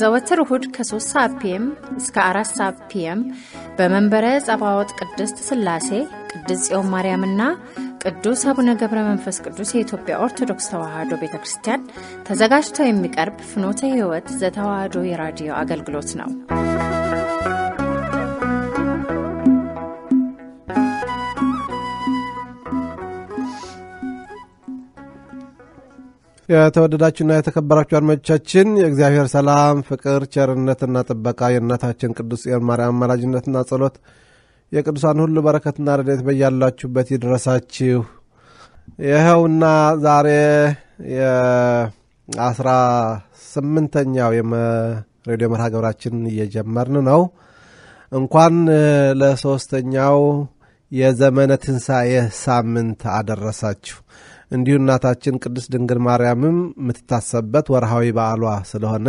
ዘወትር እሁድ ከ3 ሰዓት ፒኤም እስከ 4 ሰዓት ፒኤም በመንበረ ጸባወት ቅድስት ስላሴ ቅድስት ጽዮን ማርያምና ቅዱስ አቡነ ገብረ መንፈስ ቅዱስ የኢትዮጵያ ኦርቶዶክስ ተዋህዶ ቤተ ክርስቲያን ተዘጋጅተው የሚቀርብ ፍኖተ ሕይወት ዘተዋህዶ የራዲዮ አገልግሎት ነው። የተወደዳችሁና የተከበራችሁ አድማጮቻችን የእግዚአብሔር ሰላም፣ ፍቅር፣ ቸርነትና ጥበቃ የእናታችን ቅዱስ ጽዮን ማርያም አማላጅነትና ጸሎት የቅዱሳን ሁሉ በረከትና ረድኤት በያላችሁበት ይድረሳችሁ። ይኸውና ዛሬ የአስራ ስምንተኛው ሬዲዮ መርሃ ግብራችን እየጀመርን ነው። እንኳን ለሶስተኛው የዘመነ ትንሣኤ ሳምንት አደረሳችሁ። እንዲሁ እናታችን ቅድስት ድንግል ማርያምም የምትታሰብበት ወርሃዊ በዓሏ ስለሆነ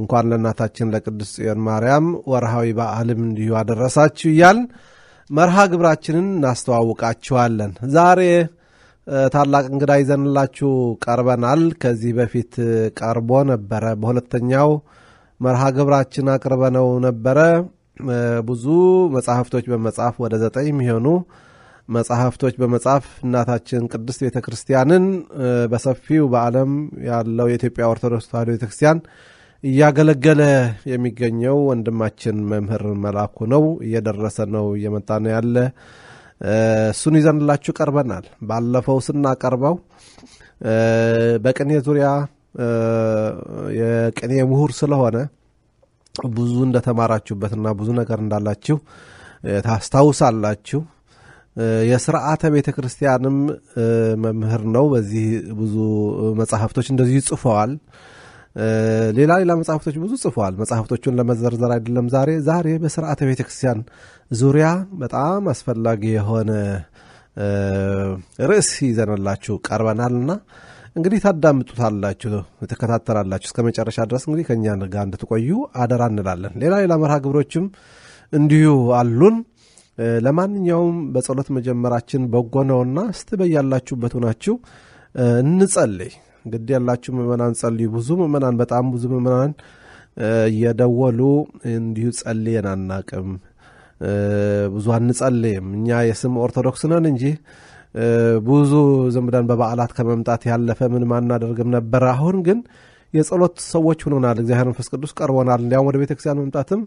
እንኳን ለእናታችን ለቅድስት ጽዮን ማርያም ወርሃዊ በዓልም እንዲሁ አደረሳችሁ እያል መርሃ ግብራችንን እናስተዋውቃችኋለን። ዛሬ ታላቅ እንግዳ ይዘንላችሁ ቀርበናል። ከዚህ በፊት ቀርቦ ነበረ። በሁለተኛው መርሃ ግብራችን አቅርበነው ነበረ። ብዙ መጽሐፍቶች በመጽሐፍ ወደ ዘጠኝ የሚሆኑ መጽሐፍቶች በመጻፍ እናታችን ቅድስት ቤተ ክርስቲያንን በሰፊው በዓለም ያለው የኢትዮጵያ ኦርቶዶክስ ተዋሕዶ ቤተ ክርስቲያን እያገለገለ የሚገኘው ወንድማችን መምህር መላኩ ነው። እየደረሰ ነው እየመጣ ነው ያለ እሱን ይዘንላችሁ ቀርበናል። ባለፈው ስናቀርበው በቅኔ ዙሪያ የቅኔ ምሁር ስለሆነ ብዙ እንደተማራችሁበትና ብዙ ነገር እንዳላችሁ ታስታውሳላችሁ። የስርዓተ ቤተ ክርስቲያንም መምህር ነው። በዚህ ብዙ መጽሐፍቶች እንደዚሁ ጽፈዋል። ሌላ ሌላ መጽሐፍቶች ብዙ ጽፈዋል። መጽሐፍቶቹን ለመዘርዘር አይደለም ዛሬ ዛሬ በስርዓተ ቤተ ክርስቲያን ዙሪያ በጣም አስፈላጊ የሆነ ርዕስ ይዘንላችሁ ቀርበናልና እንግዲህ ታዳምጡታላችሁ፣ ትከታተላላችሁ እስከ መጨረሻ ድረስ እንግዲህ ከእኛ ጋር እንድትቆዩ አደራ እንላለን። ሌላ ሌላ መርሃ ግብሮችም እንዲሁ አሉን። ለማንኛውም በጸሎት መጀመራችን በጎ ነውና እስቲ በያላችሁበት ሆናችሁ እንጸልይ። ግድ ያላችሁ ምዕመናን ጸልዩ። ብዙ ምዕመናን በጣም ብዙ ምዕመናን እየደወሉ እንዲሁ ጸልየን አናቅም፣ ብዙ አንጸልይም። እኛ የስም ኦርቶዶክስ ነን እንጂ ብዙ ዝም በበዓላት ከመምጣት ያለፈ ምንም አናደርግም ነበር። አሁን ግን የጸሎት ሰዎች ሆነናል። እግዚአብሔር መንፈስ ቅዱስ ቀርቦናል። እንዲያውም ወደ ቤተክርስቲያን መምጣትም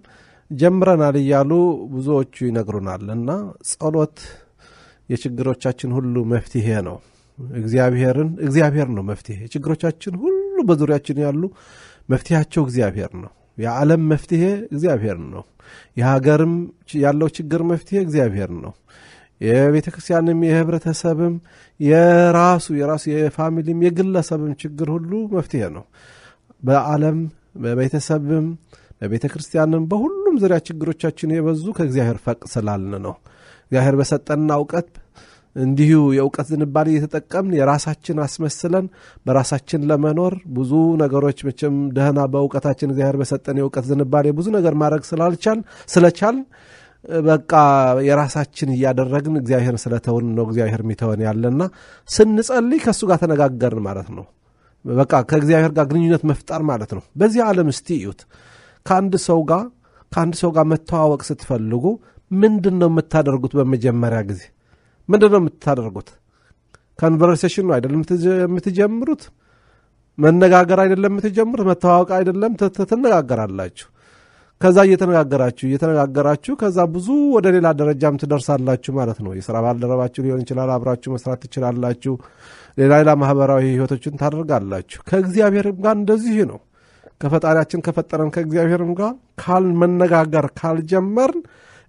ጀምረናል እያሉ ብዙዎቹ ይነግሩናል እና ጸሎት የችግሮቻችን ሁሉ መፍትሄ ነው። እግዚአብሔርን እግዚአብሔር ነው መፍትሄ የችግሮቻችን ሁሉ በዙሪያችን ያሉ መፍትሄያቸው እግዚአብሔር ነው። የዓለም መፍትሄ እግዚአብሔር ነው። የሀገርም ያለው ችግር መፍትሄ እግዚአብሔር ነው። የቤተ ክርስቲያንም የህብረተሰብም የራሱ የራሱ የፋሚሊም የግለሰብም ችግር ሁሉ መፍትሄ ነው። በዓለም በቤተሰብም ቤተ ክርስቲያንን በሁሉም ዙሪያ ችግሮቻችን የበዙ ከእግዚአብሔር ፈቅ ስላልን ነው። እግዚአብሔር በሰጠና እውቀት እንዲሁ የእውቀት ዝንባሌ እየተጠቀምን የራሳችን አስመስለን በራሳችን ለመኖር ብዙ ነገሮች መቼም ደህና በእውቀታችን እግዚአብሔር በሰጠን የእውቀት ዝንባሌ ብዙ ነገር ማድረግ ስላልቻል ስለቻል በቃ የራሳችን እያደረግን እግዚአብሔር ስለተውን ነው እግዚአብሔር የሚተወን ያለና ስንጸልይ ከእሱ ጋር ተነጋገርን ማለት ነው። በቃ ከእግዚአብሔር ጋር ግንኙነት መፍጠር ማለት ነው። በዚህ ዓለም እስቲ እዩት ከአንድ ሰው ጋር ከአንድ ሰው ጋር መተዋወቅ ስትፈልጉ ምንድን ነው የምታደርጉት? በመጀመሪያ ጊዜ ምንድን ነው የምታደርጉት? ኮንቨርሴሽን ነው አይደለም የምትጀምሩት? መነጋገር አይደለም የምትጀምሩት? መተዋወቅ አይደለም ትነጋገራላችሁ። ከዛ እየተነጋገራችሁ እየተነጋገራችሁ ከዛ ብዙ ወደ ሌላ ደረጃም ትደርሳላችሁ ማለት ነው። የስራ ባልደረባችሁ ሊሆን ይችላል። አብራችሁ መስራት ትችላላችሁ። ሌላ ሌላ ማህበራዊ ህይወቶችን ታደርጋላችሁ። ከእግዚአብሔር ጋር እንደዚህ ነው። ከፈጣሪያችን ከፈጠረን ከእግዚአብሔርም ጋር ካልመነጋገር ካልጀመርን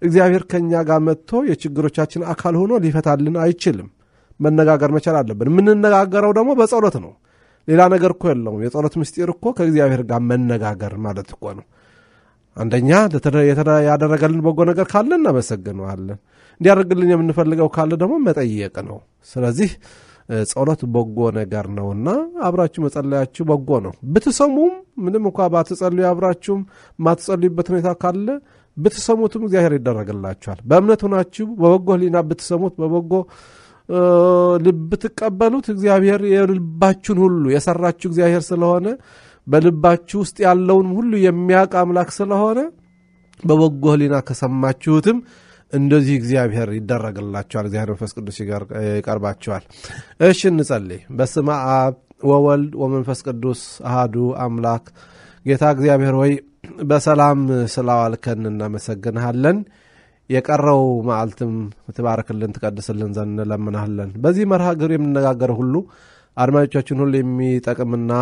እግዚአብሔር ከእኛ ጋር መጥቶ የችግሮቻችን አካል ሆኖ ሊፈታልን አይችልም። መነጋገር መቻል አለብን። የምንነጋገረው ደግሞ በጸሎት ነው። ሌላ ነገር እኮ የለውም። የጸሎት ምስጢር እኮ ከእግዚአብሔር ጋር መነጋገር ማለት እኮ ነው። አንደኛ ያደረገልን በጎ ነገር ካለ እናመሰግነዋለን። እንዲያደርግልን የምንፈልገው ካለ ደግሞ መጠየቅ ነው። ስለዚህ ጸሎት በጎ ነገር ነውና አብራችሁ መጸለያችሁ በጎ ነው። ብትሰሙም ምንም እንኳ ባትጸልዩ አብራችሁም ማትጸልዩበት ሁኔታ ካለ ብትሰሙትም እግዚአብሔር ይደረግላችኋል። በእምነት ሆናችሁ በበጎ ሕሊና ብትሰሙት በበጎ ልብ ትቀበሉት እግዚአብሔር የልባችሁን ሁሉ የሰራችሁ እግዚአብሔር ስለሆነ በልባችሁ ውስጥ ያለውን ሁሉ የሚያውቅ አምላክ ስለሆነ በበጎ ሕሊና ከሰማችሁትም እንደዚህ እግዚአብሔር ይደረግላቸዋል። እግዚአብሔር መንፈስ ቅዱስ ይቀርባቸዋል። እሺ እንጸልይ። በስመ አብ ወወልድ ወመንፈስ ቅዱስ አሃዱ አምላክ ጌታ እግዚአብሔር ሆይ በሰላም ስላዋልከን እናመሰግንሃለን። የቀረው መዓልትም ትባርክልን፣ ትቀድስልን ዘንድ እንለምናሃለን። በዚህ መርሃ ግብር የምነጋገር ሁሉ አድማጮቻችን ሁሉ የሚጠቅምና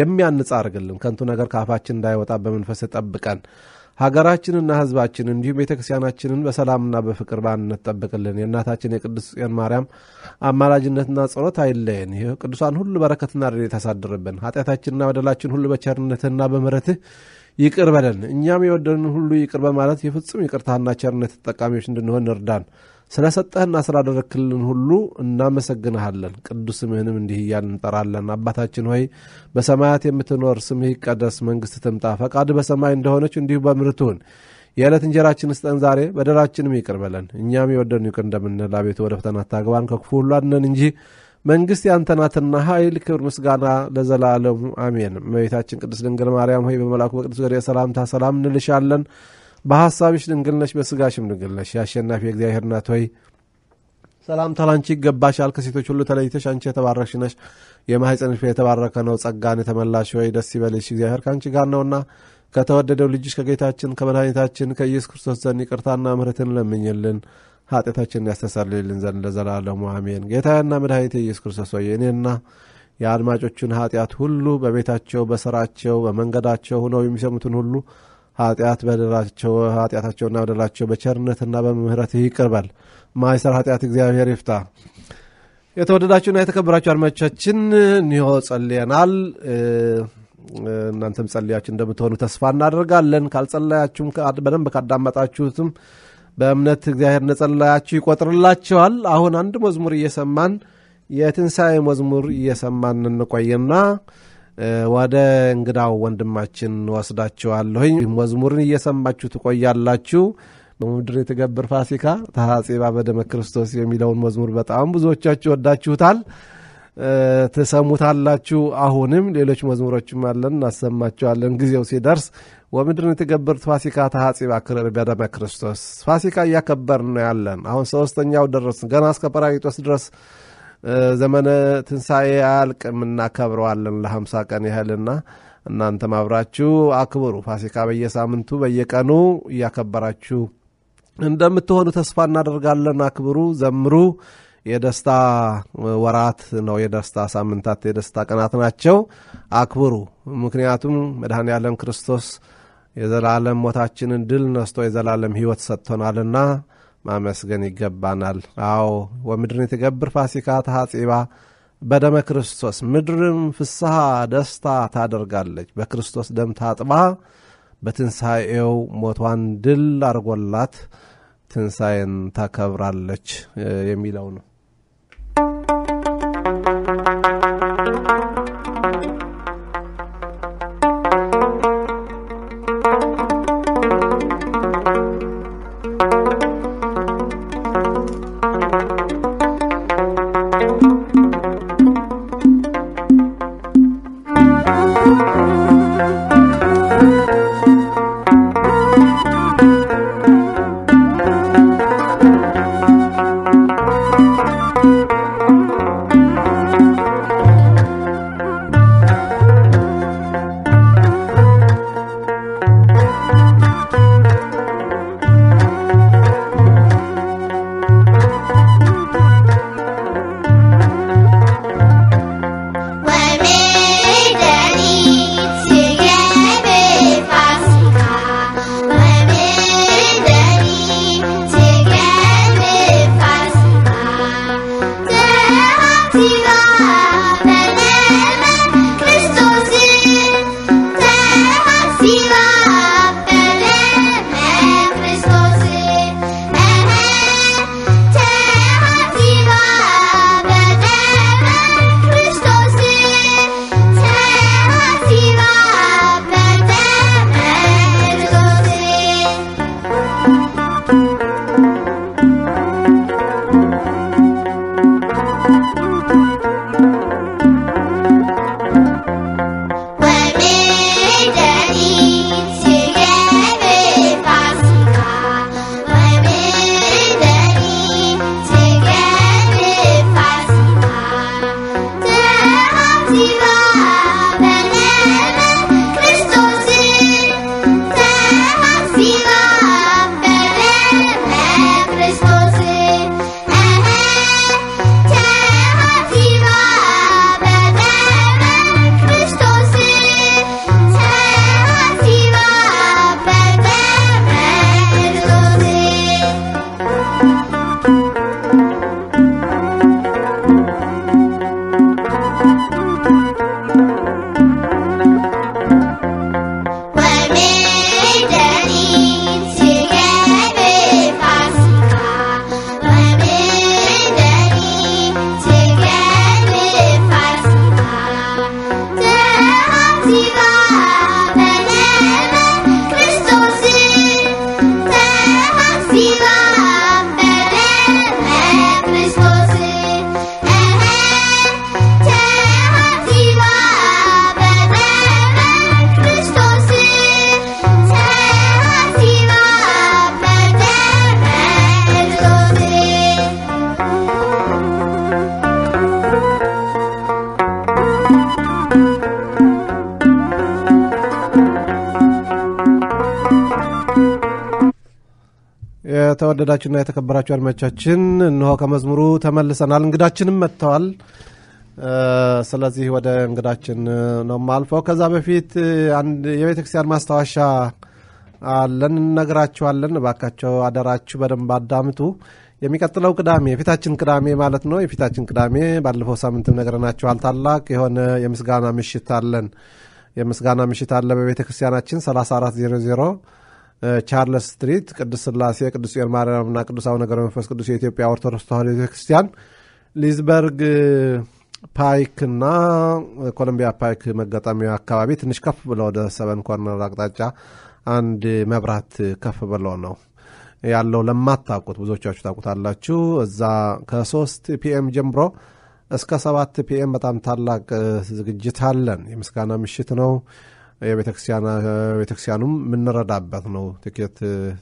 የሚያንጻ አድርግልን። ከንቱ ነገር ከአፋችን እንዳይወጣ በመንፈስ ጠብቀን ሀገራችንና ሕዝባችን እንዲሁም ቤተ ክርስቲያናችንን በሰላምና በፍቅር በአንድነት ጠብቅልን። የእናታችን የቅድስት ጽዮን ማርያም አማላጅነትና ጸሎት አይለየን። ይህ ቅዱሳን ሁሉ በረከትና ረድኤት ታሳድርብን። ኃጢአታችንና በደላችን ሁሉ በቸርነትና በምሕረትህ ይቅር በለን። እኛም የወደንን ሁሉ ይቅር በማለት የፍጹም ይቅርታና ቸርነት ተጠቃሚዎች እንድንሆን እርዳን። ስለሰጠህና ሰጠህና ስላደረክልን ሁሉ እናመሰግንሃለን። ቅዱስ ስምህንም እንዲህ እያልን እንጠራለን። አባታችን ሆይ በሰማያት የምትኖር ስምህ ይቀደስ፣ መንግሥትህ ትምጣ፣ ፈቃድ በሰማይ እንደሆነች እንዲሁ በምድር ትሁን። የዕለት እንጀራችን ስጠን ዛሬ፣ በደላችንም ይቅር በለን እኛም የወደን ይቅር እንደምንል፣ አቤቱ ወደ ፈተና አታግባን፣ ከክፉ ሁሉ አድነን እንጂ መንግሥት ያንተ ናትና ኃይል፣ ክብር፣ ምስጋና ለዘላለሙ አሜን። እመቤታችን ቅድስት ድንግል ማርያም ሆይ በመልአኩ በቅዱስ ገብርኤል ሰላምታ ሰላም እንልሻለን። በሐሳብሽ ድንግል ነሽ፣ በሥጋሽም ድንግል ነሽ። የአሸናፊ የእግዚአብሔር እናት ሆይ ሰላምታ ላንቺ ይገባሻል። ከሴቶች ሁሉ ተለይተሽ አንቺ የተባረክሽ ነሽ። የማኅፀንሽ ፍሬ የተባረከ ነው። ጸጋን የተመላሽ ሆይ ደስ ይበልሽ፣ እግዚአብሔር ከአንቺ ጋር ነውና ከተወደደው ልጅሽ ከጌታችን ከመድኃኒታችን ከኢየሱስ ክርስቶስ ዘንድ ይቅርታና ምሕረትን ለምኝልን ኃጢአታችንን ያስተሰርይልን ዘንድ ለዘላለሙ አሜን። ጌታና መድኃኒቴ ኢየሱስ ክርስቶስ ሆይ እኔና የአድማጮቹን ኃጢአት ሁሉ በቤታቸው፣ በሥራቸው፣ በመንገዳቸው ሆነው የሚሰሙትን ሁሉ ኃጢአት በደላቸው ኃጢአታቸውና በደላቸው በቸርነትና በምሕረትህ ይቅርበል ማይሰር ኃጢአት እግዚአብሔር ይፍታ። የተወደዳችሁና የተከበራችሁ አድማቻችን እኒሆ ጸልየናል። እናንተም ጸልያችሁ እንደምትሆኑ ተስፋ እናደርጋለን። ካልጸለያችሁም በደንብ ካዳመጣችሁትም በእምነት እግዚአብሔር እንደጸለያችሁ ይቆጥርላችኋል። አሁን አንድ መዝሙር እየሰማን የትንሣኤ መዝሙር እየሰማን እንቆይና ወደ እንግዳው ወንድማችን ወስዳችኋለሁኝ። መዝሙርን እየሰማችሁ ትቆያላችሁ። በምድር የተገብር ፋሲካ ተሐጼባ በደመ ክርስቶስ የሚለውን መዝሙር በጣም ብዙዎቻችሁ ወዳችሁታል፣ ትሰሙታላችሁ። አሁንም ሌሎች መዝሙሮችም አለን፣ እናሰማችኋለን ጊዜው ሲደርስ። ወምድርን የተገብር ፋሲካ ተሐጺባ በደመ ክርስቶስ ፋሲካ እያከበርን ነው ያለን። አሁን ሶስተኛው ደረስን። ገና እስከ ጰራቅሊጦስ ድረስ ዘመነ ትንሣኤ አያልቅም እናከብረዋለን ለሀምሳ ቀን ያህልና እናንተም አብራችሁ አክብሩ። ፋሲካ በየሳምንቱ በየቀኑ እያከበራችሁ እንደምትሆኑ ተስፋ እናደርጋለን። አክብሩ፣ ዘምሩ። የደስታ ወራት ነው። የደስታ ሳምንታት፣ የደስታ ቀናት ናቸው። አክብሩ። ምክንያቱም መድኃኔ ዓለም ክርስቶስ የዘላለም ሞታችንን ድል ነስቶ የዘላለም ሕይወት ሰጥቶናልና ማመስገን ይገባናል። አዎ ወምድርን የተገብር ፋሲካ ተሐጺባ በደመ ክርስቶስ ምድርም ፍስሐ ደስታ ታደርጋለች። በክርስቶስ ደም ታጥባ በትንሣኤው ሞቷን ድል አድርጎላት ትንሣኤን ታከብራለች የሚለው ነው። የተወደዳችሁና የተከበራችሁ አድማቻችን እንሆ ከመዝሙሩ ተመልሰናል። እንግዳችንም መጥተዋል። ስለዚህ ወደ እንግዳችን ነው ማልፈው። ከዛ በፊት የቤተ ክርስቲያን ማስታወሻ አለን፣ እነግራችኋለን። እባካቸው አደራችሁ በደንብ አዳምጡ። የሚቀጥለው ቅዳሜ የፊታችን ቅዳሜ ማለት ነው። የፊታችን ቅዳሜ ባለፈው ሳምንትም ነግረናችኋል። ታላቅ የሆነ የምስጋና ምሽት አለን። የምስጋና ምሽት አለ በቤተ ክርስቲያናችን 3400 ቻርለስ ስትሪት ቅዱስ ስላሴ ቅዱስ ጽዮን ማርያምና ቅዱስ አቡነ ገብረ መንፈስ ቅዱስ የኢትዮጵያ ኦርቶዶክስ ተዋህዶ ቤተክርስቲያን ሊዝበርግ ፓይክና ኮሎምቢያ ፓይክ መገጣሚያ አካባቢ ትንሽ ከፍ ብሎ ወደ ሰቨን ኮርነር አቅጣጫ አንድ መብራት ከፍ ብሎ ነው ያለው። ለማታውቁት ብዙዎቻችሁ ታውቁታላችሁ። እዛ ከሶስት ፒኤም ጀምሮ እስከ ሰባት ፒኤም በጣም ታላቅ ዝግጅት አለን። የምስጋና ምሽት ነው። የቤተክርስቲያኑም የምንረዳበት ነው። ትኬት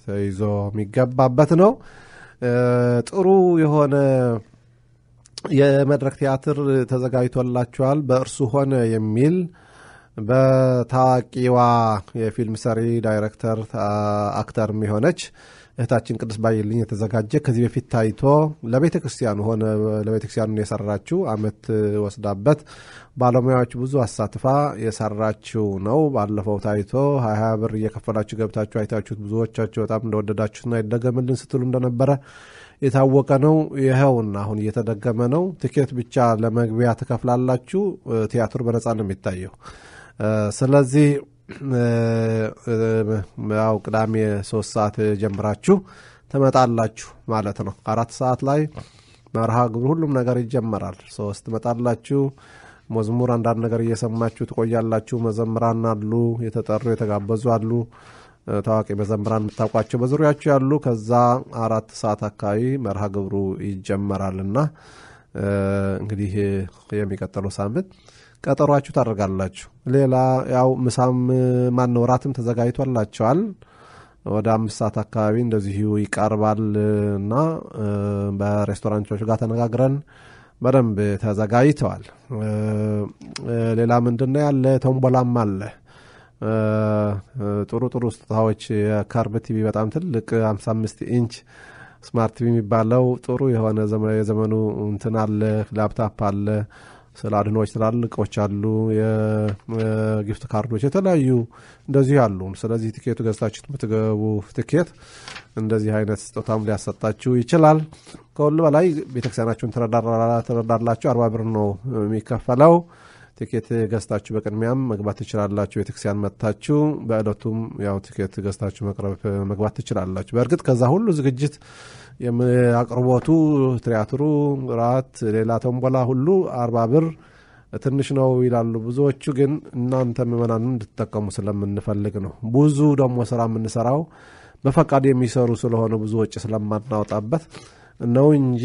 ተይዞ የሚገባበት ነው። ጥሩ የሆነ የመድረክ ቲያትር ተዘጋጅቶላቸዋል። በእርሱ ሆነ የሚል በታዋቂዋ የፊልም ሰሪ ዳይሬክተር አክተርም የሆነች እህታችን ቅዱስ ባየልኝ የተዘጋጀ ከዚህ በፊት ታይቶ ለቤተ ክርስቲያኑ ሆነ ለቤተ ክርስቲያኑ የሰራችው አመት ወስዳበት ባለሙያዎች ብዙ አሳትፋ የሰራችው ነው። ባለፈው ታይቶ ሀያ ብር እየከፈላችሁ ገብታችሁ አይታችሁት ብዙዎቻችሁ በጣም እንደወደዳችሁትና ይደገምልን ስትሉ እንደነበረ የታወቀ ነው። ይኸውና አሁን እየተደገመ ነው። ትኬት ብቻ ለመግቢያ ትከፍላላችሁ። ቲያትሩ በነጻ ነው የሚታየው። ስለዚህ ያው ቅዳሜ ሶስት ሰዓት ጀምራችሁ ትመጣላችሁ ማለት ነው። አራት ሰዓት ላይ መርሃ ግብሩ ሁሉም ነገር ይጀመራል። ሶስት ትመጣላችሁ። መዝሙር አንዳንድ ነገር እየሰማችሁ ትቆያላችሁ። መዘምራን አሉ፣ የተጠሩ የተጋበዙ አሉ፣ ታዋቂ መዘምራን የምታውቋቸው በዙሪያችሁ ያሉ። ከዛ አራት ሰዓት አካባቢ መርሃ ግብሩ ይጀመራል እና እንግዲህ የሚቀጥለው ሳምንት ቀጠሯችሁ ታደርጋላችሁ። ሌላ ያው ምሳም ማነው ራትም ተዘጋጅቷላቸዋል። ወደ አምስት ሰዓት አካባቢ እንደዚሁ ይቀርባል እና በሬስቶራንቶች ጋር ተነጋግረን በደንብ ተዘጋጅተዋል። ሌላ ምንድነው ያለ ቶምቦላም አለ። ጥሩ ጥሩ ስጦታዎች የካርብ ቲቪ በጣም ትልቅ 55 ኢንች ስማርት ቲቪ የሚባለው ጥሩ የሆነ የዘመኑ እንትን አለ፣ ላፕታፕ አለ ስለ አድኖች ትላልቆች አሉ፣ የጊፍት ካርዶች የተለያዩ እንደዚህ አሉ። ስለዚህ ቲኬቱ ገዝታችሁ የምትገቡ ትኬት እንደዚህ አይነት ስጦታም ሊያሰጣችሁ ይችላል። ከሁሉ በላይ ቤተክርስቲያናችሁን ትረዳላችሁ። አርባ ብር ነው የሚከፈለው። ትኬት ገዝታችሁ በቅድሚያም መግባት ትችላላችሁ። ቤተክርስቲያን መጥታችሁ በእለቱም ያው ትኬት ገዝታችሁ መቅረብ መግባት ትችላላችሁ። በእርግጥ ከዛ ሁሉ ዝግጅት አቅርቦቱ፣ ትያትሩ፣ ራት፣ ሌላ ተንቦላ ሁሉ አርባ ብር ትንሽ ነው ይላሉ ብዙዎቹ። ግን እናንተ ምዕመናን እንድትጠቀሙ ስለምንፈልግ ነው። ብዙ ደግሞ ስራ የምንሰራው በፈቃድ የሚሰሩ ስለሆነ ብዙ ወጪ ስለማናወጣበት ነው እንጂ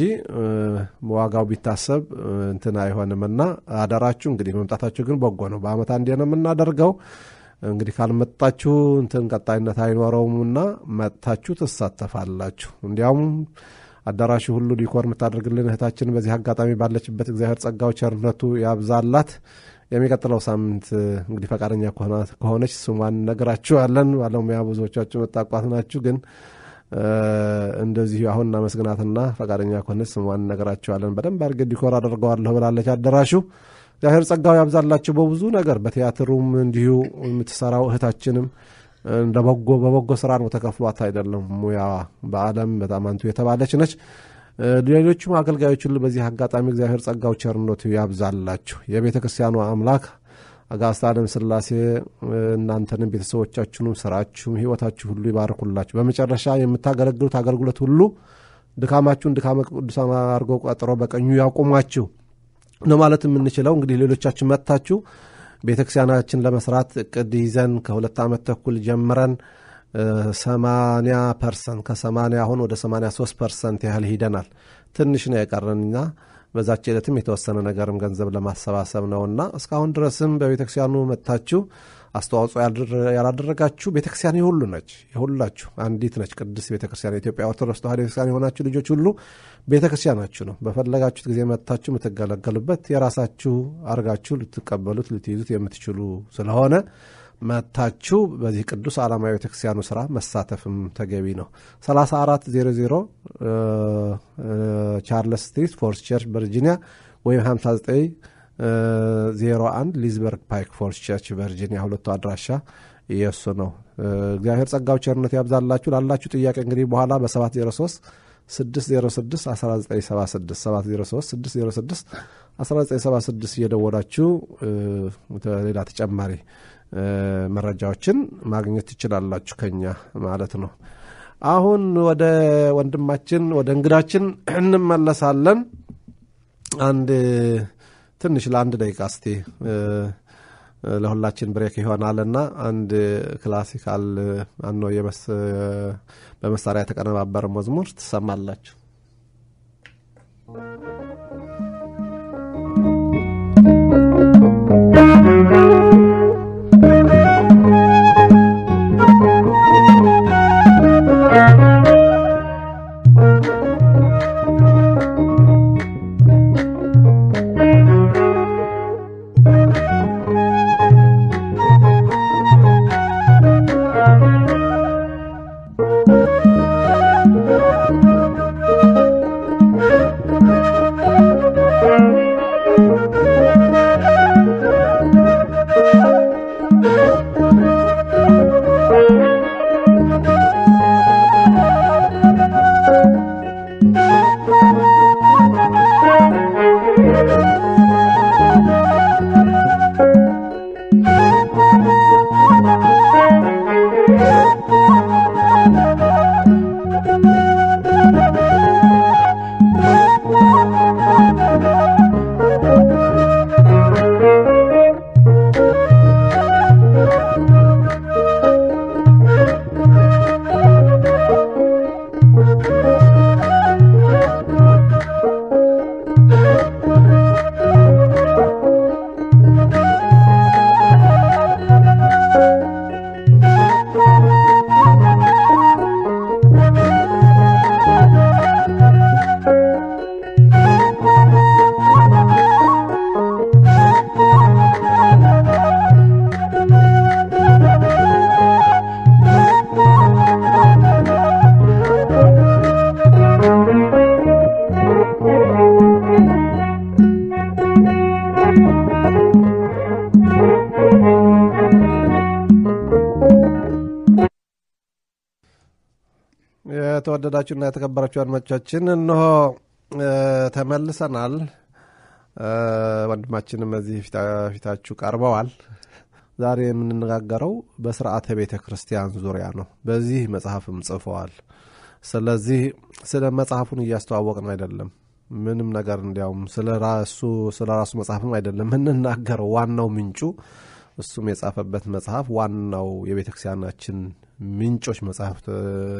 ዋጋው ቢታሰብ እንትን አይሆንምና አደራችሁ። እንግዲህ መምጣታችሁ ግን በጎ ነው። በአመት አንዴ ነው የምናደርገው። እንግዲህ ካልመጣችሁ እንትን ቀጣይነት አይኖረውም እና መጥታችሁ ትሳተፋላችሁ። እንዲያውም አዳራሹ ሁሉ ዲኮር የምታደርግልን እህታችን በዚህ አጋጣሚ ባለችበት እግዚአብሔር ጸጋው ቸርነቱ ያብዛላት። የሚቀጥለው ሳምንት እንግዲህ ፈቃደኛ ከሆነች ስሟን እነግራችኋለን። ባለሙያ ብዙዎቻችሁ መጣቋት ናችሁ ግን እንደዚሁ አሁን እናመስግናትና ፈቃደኛ ከሆነ ስሟን እንነግራቸዋለን። በደንብ አድርጌ ዲኮር አደርገዋለሁ ብላለች። አዳራሹ እግዚአብሔር ጸጋው ያብዛላችሁ በብዙ ነገር። በቲያትሩም እንዲሁ የምትሰራው እህታችንም እንደበጎ በበጎ ስራ ነው ተከፍሏት አይደለም ሙያዋ። በዓለም በጣም አንቱ የተባለች ነች። ሌሎቹም አገልጋዮች ሁሉ በዚህ አጋጣሚ እግዚአብሔር ጸጋው ቸርነቱ ያብዛላችሁ። የቤተ ክርስቲያኑ አምላክ አጋስጣንም ስላሴ እናንተንም ቤተሰቦቻችሁንም ስራችሁም ህይወታችሁ ሁሉ ይባርኩላችሁ። በመጨረሻ የምታገለግሉት አገልግሎት ሁሉ ድካማችሁን ድካመ ቅዱሳን አርገው ቀጥሮ በቀኙ ያቁማችሁ ነው ማለት የምንችለው። እንግዲህ ሌሎቻችሁ መጥታችሁ ክርስቲያናችን ለመስራት እቅድ ይዘን ከሁለት ዓመት ተኩል ጀምረን ሰማንያ ፐርሰንት ከሰማንያ አሁን ወደ ሰማንያ ሶስት ፐርሰንት ያህል ሂደናል። ትንሽ ነው የቀረንና በዛች ዕለትም የተወሰነ ነገርም ገንዘብ ለማሰባሰብ ነውና እስካሁን ድረስም በቤተክርስቲያኑ መጥታችሁ አስተዋጽኦ ያላደረጋችሁ ቤተክርስቲያን የሁሉ ነች፣ የሁላችሁ አንዲት ነች ቅድስት ቤተክርስቲያን። የኢትዮጵያ ኦርቶዶክስ ተዋሕዶ ቤተክርስቲያን የሆናችሁ ልጆች ሁሉ ቤተክርስቲያናችሁ ነው። በፈለጋችሁት ጊዜ መጥታችሁ የምትገለገሉበት የራሳችሁ አድርጋችሁ ልትቀበሉት ልትይዙት የምትችሉ ስለሆነ መታችሁ በዚህ ቅዱስ ዓላማዊ ቤተክርስቲያኑ ስራ መሳተፍም ተገቢ ነው። 3400 ቻርለስ ስትሪት ፎርስ ቸርች ቨርጂኒያ ወይም 5901 ሊዝበርግ ፓይክ ፎርስ ቸርች ቨርጂኒያ ሁለቱ አድራሻ የእሱ ነው። እግዚአብሔር ጸጋው ቸርነት ያብዛላችሁ። ላላችሁ ጥያቄ እንግዲህ በኋላ በ703 606 1976 703 606 1976 እየደወላችሁ ሌላ ተጨማሪ መረጃዎችን ማግኘት ትችላላችሁ ከኛ ማለት ነው። አሁን ወደ ወንድማችን ወደ እንግዳችን እንመለሳለን። አንድ ትንሽ ለአንድ ደቂቃ እስቲ ለሁላችን ብሬክ ይሆናልና አንድ ክላሲካል አኖ በመሳሪያ የተቀነባበረ መዝሙር ትሰማላችሁ። የተወደዳችሁና የተከበራችሁ አድማጮቻችን እንሆ ተመልሰናል። ወንድማችንም እዚህ ፊታችሁ ቀርበዋል። ዛሬ የምንነጋገረው በስርዓተ ቤተ ክርስቲያን ዙሪያ ነው። በዚህ መጽሐፍም ጽፈዋል። ስለዚህ ስለ መጽሐፉን እያስተዋወቅን አይደለም ምንም ነገር እንዲያውም ስለ ራሱ ስለ ራሱ መጽሐፍም አይደለም የምንናገረው ዋናው ምንጩ እሱም የጻፈበት መጽሐፍ ዋናው የቤተክርስቲያናችን ምንጮች መጽሐፍት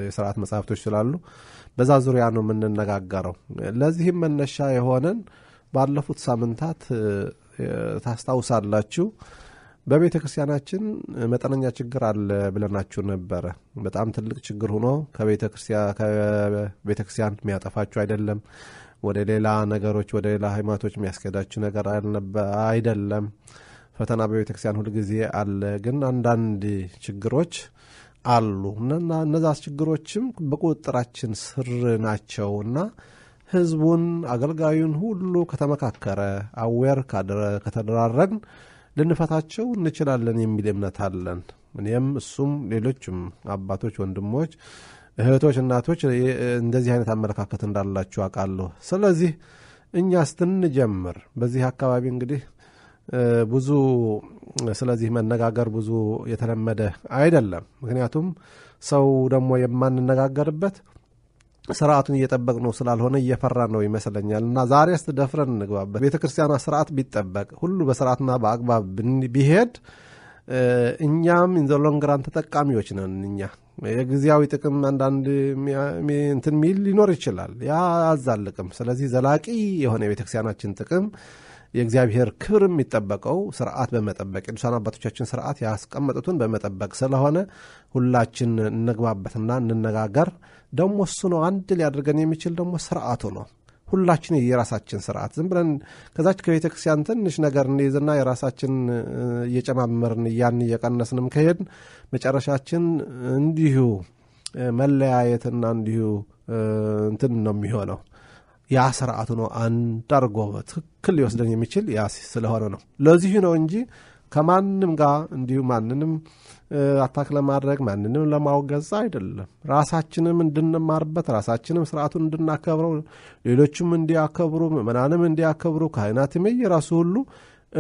የስርዓት መጽሐፍቶች ስላሉ በዛ ዙሪያ ነው የምንነጋገረው። ለዚህም መነሻ የሆነን ባለፉት ሳምንታት ታስታውሳላችሁ በቤተ ክርስቲያናችን መጠነኛ ችግር አለ ብለናችሁ ነበረ። በጣም ትልቅ ችግር ሆኖ ከቤተ ክርስቲያን የሚያጠፋችሁ አይደለም፣ ወደ ሌላ ነገሮች፣ ወደ ሌላ ሃይማኖቶች የሚያስኬዳችሁ ነገር አይደለም። ፈተና በቤተክርስቲያን ሁልጊዜ አለ። ግን አንዳንድ ችግሮች አሉ። እነዛ ችግሮችም በቁጥጥራችን ስር ናቸው እና ህዝቡን፣ አገልጋዩን ሁሉ ከተመካከረ፣ አዌር ከተደራረግን ልንፈታቸው እንችላለን የሚል እምነት አለን። እኔም እሱም ሌሎችም አባቶች፣ ወንድሞች፣ እህቶች፣ እናቶች እንደዚህ አይነት አመለካከት እንዳላችሁ አውቃለሁ። ስለዚህ እኛ ስትንጀምር በዚህ አካባቢ እንግዲህ ብዙ ስለዚህ መነጋገር ብዙ የተለመደ አይደለም። ምክንያቱም ሰው ደግሞ የማንነጋገርበት ስርዓቱን ነው ስላልሆነ እየፈራ ነው ይመስለኛል። እና ዛሬ ደፍረን እንግባበት። ቤተ ክርስቲያኗ ስርዓት ቢጠበቅ ሁሉ በስርዓትና በአግባብ ቢሄድ እኛም ኢንዘሎንግራን ተጠቃሚዎች ነን። እኛ የጊዜያዊ ጥቅም አንዳንድ እንትን ሚል ሊኖር ይችላል። ያ አዛልቅም። ስለዚህ ዘላቂ የሆነ የቤተክርስቲያናችን ጥቅም የእግዚአብሔር ክብር የሚጠበቀው ስርዓት በመጠበቅ የቅዱሳን አባቶቻችን ስርዓት ያስቀመጡትን በመጠበቅ ስለሆነ ሁላችን እንግባበትና እንነጋገር። ደግሞ እሱ ነው አንድ ሊያደርገን የሚችል ደግሞ ስርዓቱ ነው። ሁላችን የራሳችን ስርዓት ዝም ብለን ከዛች ከቤተ ክርስቲያን ትንሽ ነገር እንይዝና የራሳችን እየጨማመርን እያን እየቀነስንም ከሄድን መጨረሻችን እንዲሁ መለያየትና እንዲሁ እንትን ነው የሚሆነው። ያ ስርዓቱ ነው አንድ አድርጎ ትክክል ሊወስደን የሚችል ያ ስለሆነ ነው። ለዚሁ ነው እንጂ ከማንም ጋር እንዲሁ ማንንም አታክ ለማድረግ ማንንም ለማውገዝ አይደለም። ራሳችንም እንድንማርበት ራሳችንም ስርዓቱን እንድናከብረው፣ ሌሎችም እንዲያከብሩ፣ ምዕመናንም እንዲያከብሩ፣ ካህናትም የራሱ ሁሉ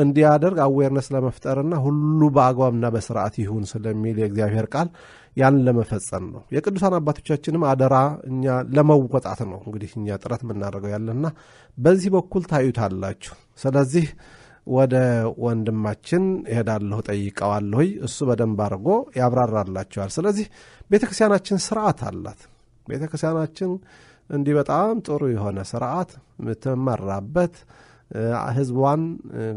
እንዲያደርግ አዌርነስ ለመፍጠርና ሁሉ በአግባብና በስርዓት ይሁን ስለሚል የእግዚአብሔር ቃል ያን ለመፈጸም ነው። የቅዱሳን አባቶቻችንም አደራ እኛ ለመወጣት ነው እንግዲህ እኛ ጥረት የምናደርገው ያለና በዚህ በኩል ታዩታላችሁ። ስለዚህ ወደ ወንድማችን እሄዳለሁ ጠይቀዋለሁ። እሱ በደንብ አድርጎ ያብራራላቸዋል። ስለዚህ ቤተ ክርስቲያናችን ስርዓት አላት። ቤተ ክርስቲያናችን እንዲህ በጣም ጥሩ የሆነ ስርዓት የምትመራበት ህዝቧን፣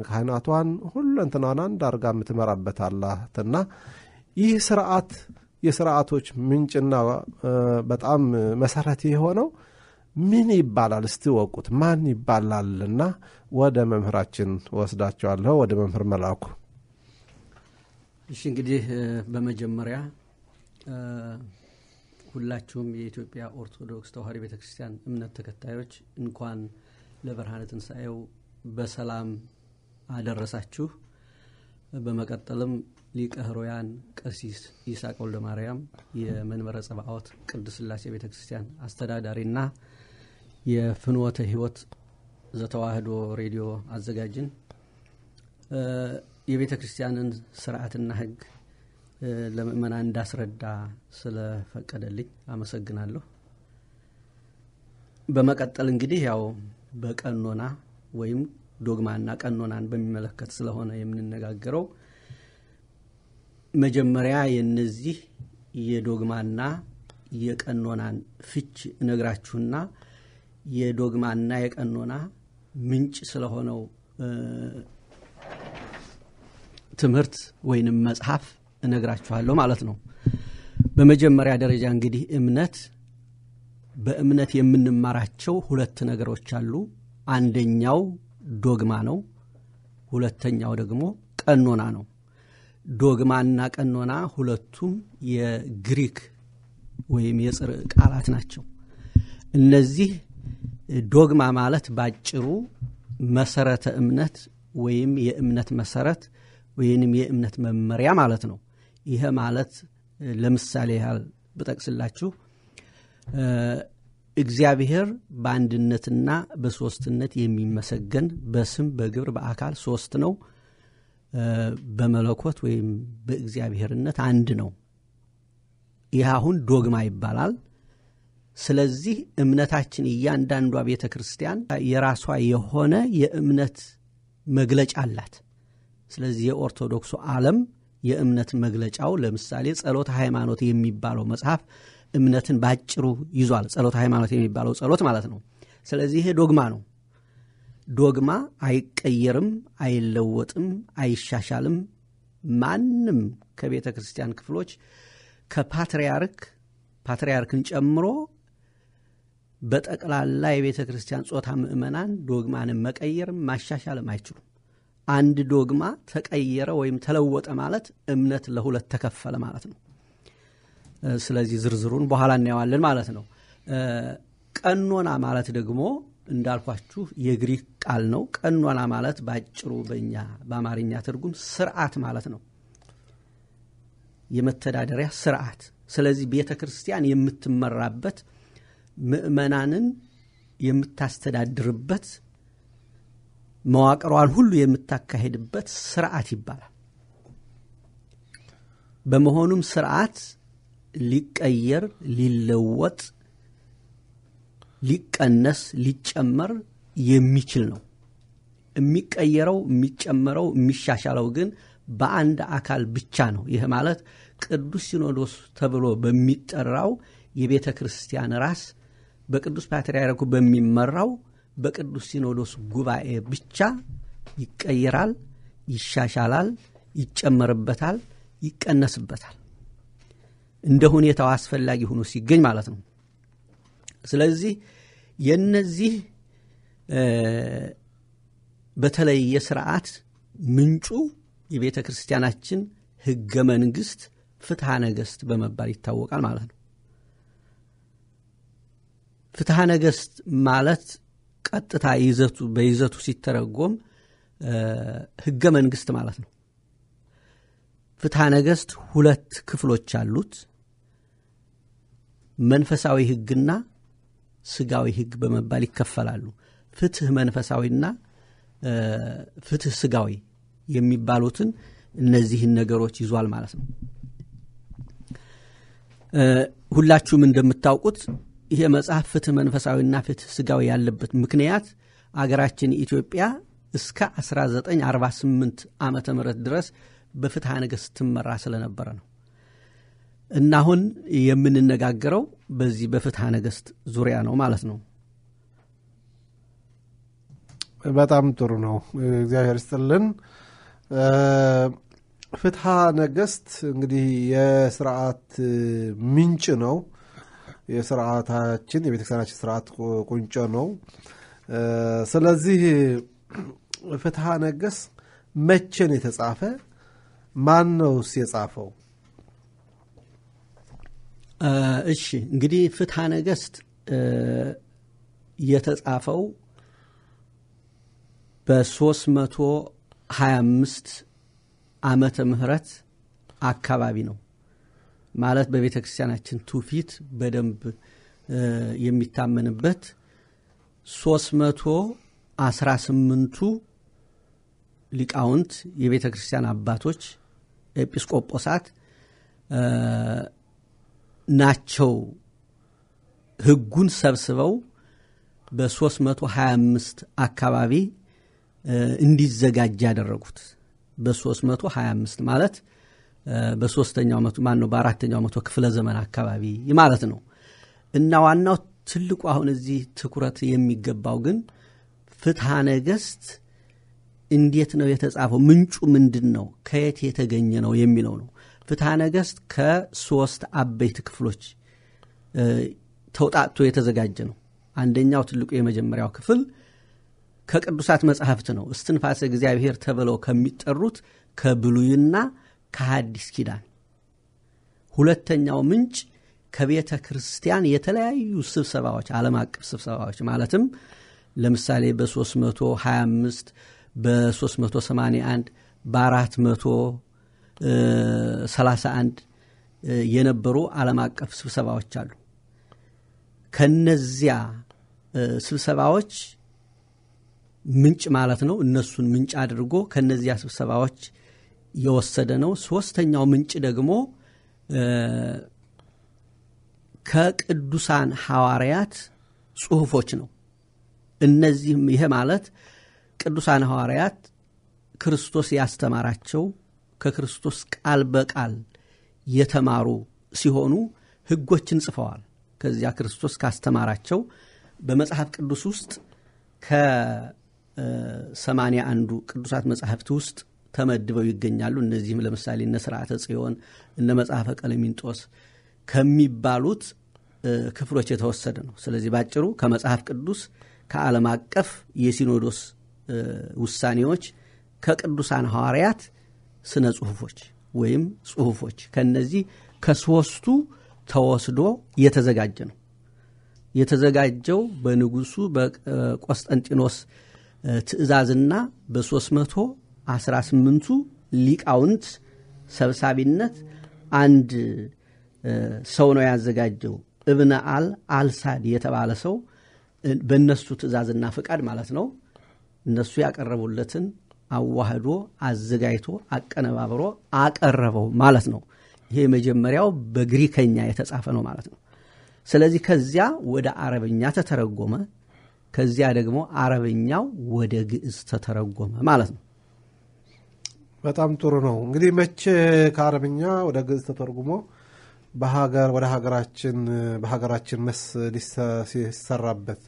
ካህናቷን ሁሉ እንትናን አንድ አድርጋ የምትመራበት አላትና ይህ ስርዓት የስርዓቶች ምንጭና በጣም መሰረት የሆነው ምን ይባላል እስቲ ወቁት ማን ይባላልና ወደ መምህራችን ወስዳቸዋለሁ። ወደ መምህር መላኩ። እሺ እንግዲህ በመጀመሪያ ሁላችሁም የኢትዮጵያ ኦርቶዶክስ ተዋህዶ ቤተ ክርስቲያን እምነት ተከታዮች እንኳን ለብርሃነ ትንሣኤው በሰላም አደረሳችሁ። በመቀጠልም ሊቀ ሕሩያን ቀሲስ ይስሐቅ ወልደ ማርያም የመንበረ ጸባዖት ቅዱስ ሥላሴ ቤተ ክርስቲያን አስተዳዳሪና የፍኖተ ሕይወት ዘተዋህዶ ሬዲዮ አዘጋጅን የቤተ ክርስቲያንን ስርዓትና ሕግ ለምእመናን እንዳስረዳ ስለፈቀደልኝ አመሰግናለሁ። በመቀጠል እንግዲህ ያው በቀኖና ወይም ዶግማና ቀኖናን በሚመለከት ስለሆነ የምንነጋገረው መጀመሪያ የነዚህ የዶግማና የቀኖናን ፍች ነግራችሁና የዶግማና የቀኖና ምንጭ ስለሆነው ትምህርት ወይንም መጽሐፍ እነግራችኋለሁ ማለት ነው። በመጀመሪያ ደረጃ እንግዲህ እምነት በእምነት የምንማራቸው ሁለት ነገሮች አሉ። አንደኛው ዶግማ ነው፣ ሁለተኛው ደግሞ ቀኖና ነው። ዶግማና ቀኖና ሁለቱም የግሪክ ወይም የጽርዕ ቃላት ናቸው። እነዚህ ዶግማ ማለት ባጭሩ መሰረተ እምነት ወይም የእምነት መሰረት ወይንም የእምነት መመሪያ ማለት ነው። ይሄ ማለት ለምሳሌ ያህል ብጠቅስላችሁ እግዚአብሔር በአንድነትና በሶስትነት የሚመሰገን በስም በግብር በአካል ሶስት ነው። በመለኮት ወይም በእግዚአብሔርነት አንድ ነው። ይህ አሁን ዶግማ ይባላል። ስለዚህ እምነታችን እያንዳንዷ ቤተ ክርስቲያን የራሷ የሆነ የእምነት መግለጫ አላት። ስለዚህ የኦርቶዶክሱ ዓለም የእምነት መግለጫው ለምሳሌ ጸሎተ ሃይማኖት የሚባለው መጽሐፍ እምነትን ባጭሩ ይዟል። ጸሎት ሃይማኖት የሚባለው ጸሎት ማለት ነው። ስለዚህ ይሄ ዶግማ ነው። ዶግማ አይቀየርም፣ አይለወጥም፣ አይሻሻልም። ማንም ከቤተ ክርስቲያን ክፍሎች ከፓትርያርክ ፓትርያርክን ጨምሮ በጠቅላላ የቤተ ክርስቲያን ጾታ ምእመናን ዶግማንም መቀየርም ማሻሻልም አይችሉም። አንድ ዶግማ ተቀየረ ወይም ተለወጠ ማለት እምነት ለሁለት ተከፈለ ማለት ነው። ስለዚህ ዝርዝሩን በኋላ እናየዋለን ማለት ነው። ቀኖና ማለት ደግሞ እንዳልኳችሁ የግሪክ ቃል ነው። ቀኖና ማለት በአጭሩ በኛ በአማርኛ ትርጉም ስርዓት ማለት ነው፣ የመተዳደሪያ ስርዓት። ስለዚህ ቤተ ክርስቲያን የምትመራበት ምእመናንን የምታስተዳድርበት መዋቅሯን ሁሉ የምታካሄድበት ስርዓት ይባላል። በመሆኑም ስርዓት ሊቀየር ሊለወጥ ሊቀነስ ሊጨመር የሚችል ነው። የሚቀየረው፣ የሚጨመረው፣ የሚሻሻለው ግን በአንድ አካል ብቻ ነው። ይህ ማለት ቅዱስ ሲኖዶስ ተብሎ በሚጠራው የቤተ ክርስቲያን ራስ በቅዱስ ፓትርያርኩ በሚመራው በቅዱስ ሲኖዶስ ጉባኤ ብቻ ይቀየራል፣ ይሻሻላል፣ ይጨመርበታል፣ ይቀነስበታል እንደ ሁኔታው አስፈላጊ ሆኖ ሲገኝ ማለት ነው። ስለዚህ የነዚህ በተለየ ስርዓት ምንጩ የቤተ ክርስቲያናችን ህገ መንግስት ፍትሐ ነገስት በመባል ይታወቃል ማለት ነው። ፍትሐ ነገስት ማለት ቀጥታ ይዘቱ በይዘቱ ሲተረጎም ህገ መንግስት ማለት ነው። ፍትሐ ነገስት ሁለት ክፍሎች አሉት፣ መንፈሳዊ ህግና ። ስጋዊ ህግ በመባል ይከፈላሉ። ፍትህ መንፈሳዊና ፍትህ ስጋዊ የሚባሉትን እነዚህን ነገሮች ይዟል ማለት ነው። ሁላችሁም እንደምታውቁት ይሄ መጽሐፍ ፍትህ መንፈሳዊና ፍትህ ስጋዊ ያለበት ምክንያት አገራችን ኢትዮጵያ እስከ 1948 ዓ ምህረት ድረስ በፍትሐ ነገሥት ስትመራ ስለነበረ ነው። እና አሁን የምንነጋገረው በዚህ በፍትሐ ነገሥት ዙሪያ ነው ማለት ነው። በጣም ጥሩ ነው። እግዚአብሔር ስጥልን። ፍትሐ ነገሥት እንግዲህ የስርዓት ምንጭ ነው። የስርዓታችን የቤተክርስቲያናችን ስርዓት ቁንጮ ነው። ስለዚህ ፍትሐ ነገሥት መቼን የተጻፈ ማን ነውስ የጻፈው? እሺ እንግዲህ ፍትሐ ነገሥት የተጻፈው በ325 ዓመተ ምህረት አካባቢ ነው። ማለት በቤተ ክርስቲያናችን ትውፊት በደንብ የሚታመንበት 318ቱ ሊቃውንት የቤተ ክርስቲያን አባቶች ኤጲስቆጶሳት ናቸው ህጉን ሰብስበው በ325 አካባቢ እንዲዘጋጅ ያደረጉት በ325 ማለት በሶስተኛው መቶ ማን ነው በአራተኛው መቶ ክፍለ ዘመን አካባቢ ማለት ነው እና ዋናው ትልቁ አሁን እዚህ ትኩረት የሚገባው ግን ፍትሐ ነገስት እንዴት ነው የተጻፈው ምንጩ ምንድን ነው ከየት የተገኘ ነው የሚለው ነው ፍትሐ ነገሥት ከሶስት አበይት ክፍሎች ተውጣጥቶ የተዘጋጀ ነው። አንደኛው ትልቁ የመጀመሪያው ክፍል ከቅዱሳት መጽሐፍት ነው። እስትንፋሰ እግዚአብሔር ተብለው ከሚጠሩት ከብሉይና ከሐዲስ ኪዳን። ሁለተኛው ምንጭ ከቤተ ክርስቲያን የተለያዩ ስብሰባዎች፣ ዓለም አቀፍ ስብሰባዎች ማለትም ለምሳሌ በ325 በ381 በ400 31 የነበሩ ዓለም አቀፍ ስብሰባዎች አሉ። ከነዚያ ስብሰባዎች ምንጭ ማለት ነው። እነሱን ምንጭ አድርጎ ከነዚያ ስብሰባዎች የወሰደ ነው። ሶስተኛው ምንጭ ደግሞ ከቅዱሳን ሐዋርያት ጽሁፎች ነው። እነዚህም ይሄ ማለት ቅዱሳን ሐዋርያት ክርስቶስ ያስተማራቸው ከክርስቶስ ቃል በቃል የተማሩ ሲሆኑ ሕጎችን ጽፈዋል። ከዚያ ክርስቶስ ካስተማራቸው በመጽሐፍ ቅዱስ ውስጥ ከሰማንያ አንዱ ቅዱሳት መጽሐፍት ውስጥ ተመድበው ይገኛሉ። እነዚህም ለምሳሌ እነ ስርዓተ ጽዮን፣ እነ መጽሐፈ ቀለሚንጦስ ከሚባሉት ክፍሎች የተወሰደ ነው። ስለዚህ ባጭሩ ከመጽሐፍ ቅዱስ ከዓለም አቀፍ የሲኖዶስ ውሳኔዎች ከቅዱሳን ሐዋርያት ስነ ጽሁፎች ወይም ጽሁፎች ከነዚህ ከሶስቱ ተወስዶ የተዘጋጀ ነው። የተዘጋጀው በንጉሱ በቆስጠንጢኖስ ትእዛዝና በ318ቱ ሊቃውንት ሰብሳቢነት አንድ ሰው ነው ያዘጋጀው። እብነ አል አልሳድ የተባለ ሰው በእነሱ ትእዛዝና ፍቃድ ማለት ነው እነሱ ያቀረቡለትን አዋህዶ አዘጋጅቶ አቀነባብሮ አቀረበው ማለት ነው። ይሄ መጀመሪያው በግሪከኛ የተጻፈ ነው ማለት ነው። ስለዚህ ከዚያ ወደ አረብኛ ተተረጎመ። ከዚያ ደግሞ አረብኛው ወደ ግዕዝ ተተረጎመ ማለት ነው። በጣም ጥሩ ነው። እንግዲህ መቼ ከአረብኛ ወደ ግዕዝ ተተርጉሞ በሀገር ወደ ሀገራችን በሀገራችን መስ ሊሰራበት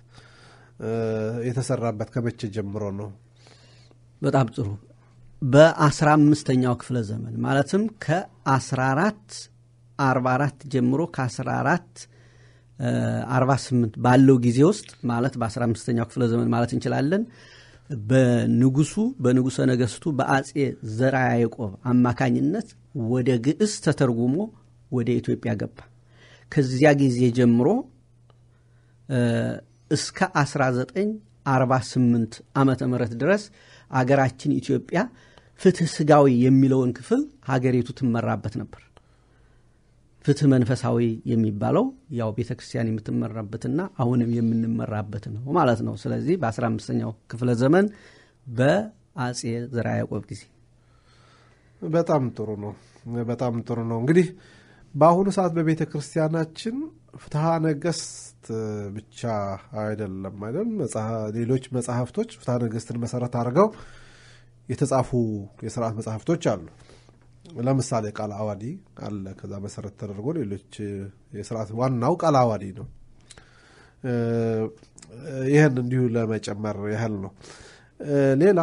የተሰራበት ከመቼ ጀምሮ ነው? በጣም ጥሩ። በአስራ አምስተኛው ክፍለ ዘመን ማለትም ከ1444 ጀምሮ ከ1448 ባለው ጊዜ ውስጥ ማለት በ15ኛው ክፍለ ዘመን ማለት እንችላለን በንጉሱ በንጉሰ ነገስቱ በአጼ ዘርዓ ያዕቆብ አማካኝነት ወደ ግዕዝ ተተርጉሞ ወደ ኢትዮጵያ ገባ። ከዚያ ጊዜ ጀምሮ እስከ 1948 ዓመተ ምህረት ድረስ አገራችን ኢትዮጵያ ፍትህ ስጋዊ የሚለውን ክፍል ሀገሪቱ ትመራበት ነበር። ፍትህ መንፈሳዊ የሚባለው ያው ቤተ ክርስቲያን የምትመራበትና አሁንም የምንመራበት ነው ማለት ነው። ስለዚህ በ15ኛው ክፍለ ዘመን በአጼ ዘርዓ ያዕቆብ ጊዜ በጣም ጥሩ ነው። በጣም ጥሩ ነው። እንግዲህ በአሁኑ ሰዓት በቤተ ክርስቲያናችን ፍትሐ ነገስት ብቻ አይደለም አይደለም ሌሎች መጽሐፍቶች ፍትሐ ነገስትን መሰረት አድርገው የተጻፉ የስርዓት መጽሐፍቶች አሉ። ለምሳሌ ቃል አዋዲ አለ። ከዛ መሰረት ተደርጎ ሌሎች የስርዓት ዋናው ቃል አዋዲ ነው። ይህን እንዲሁ ለመጨመር ያህል ነው። ሌላ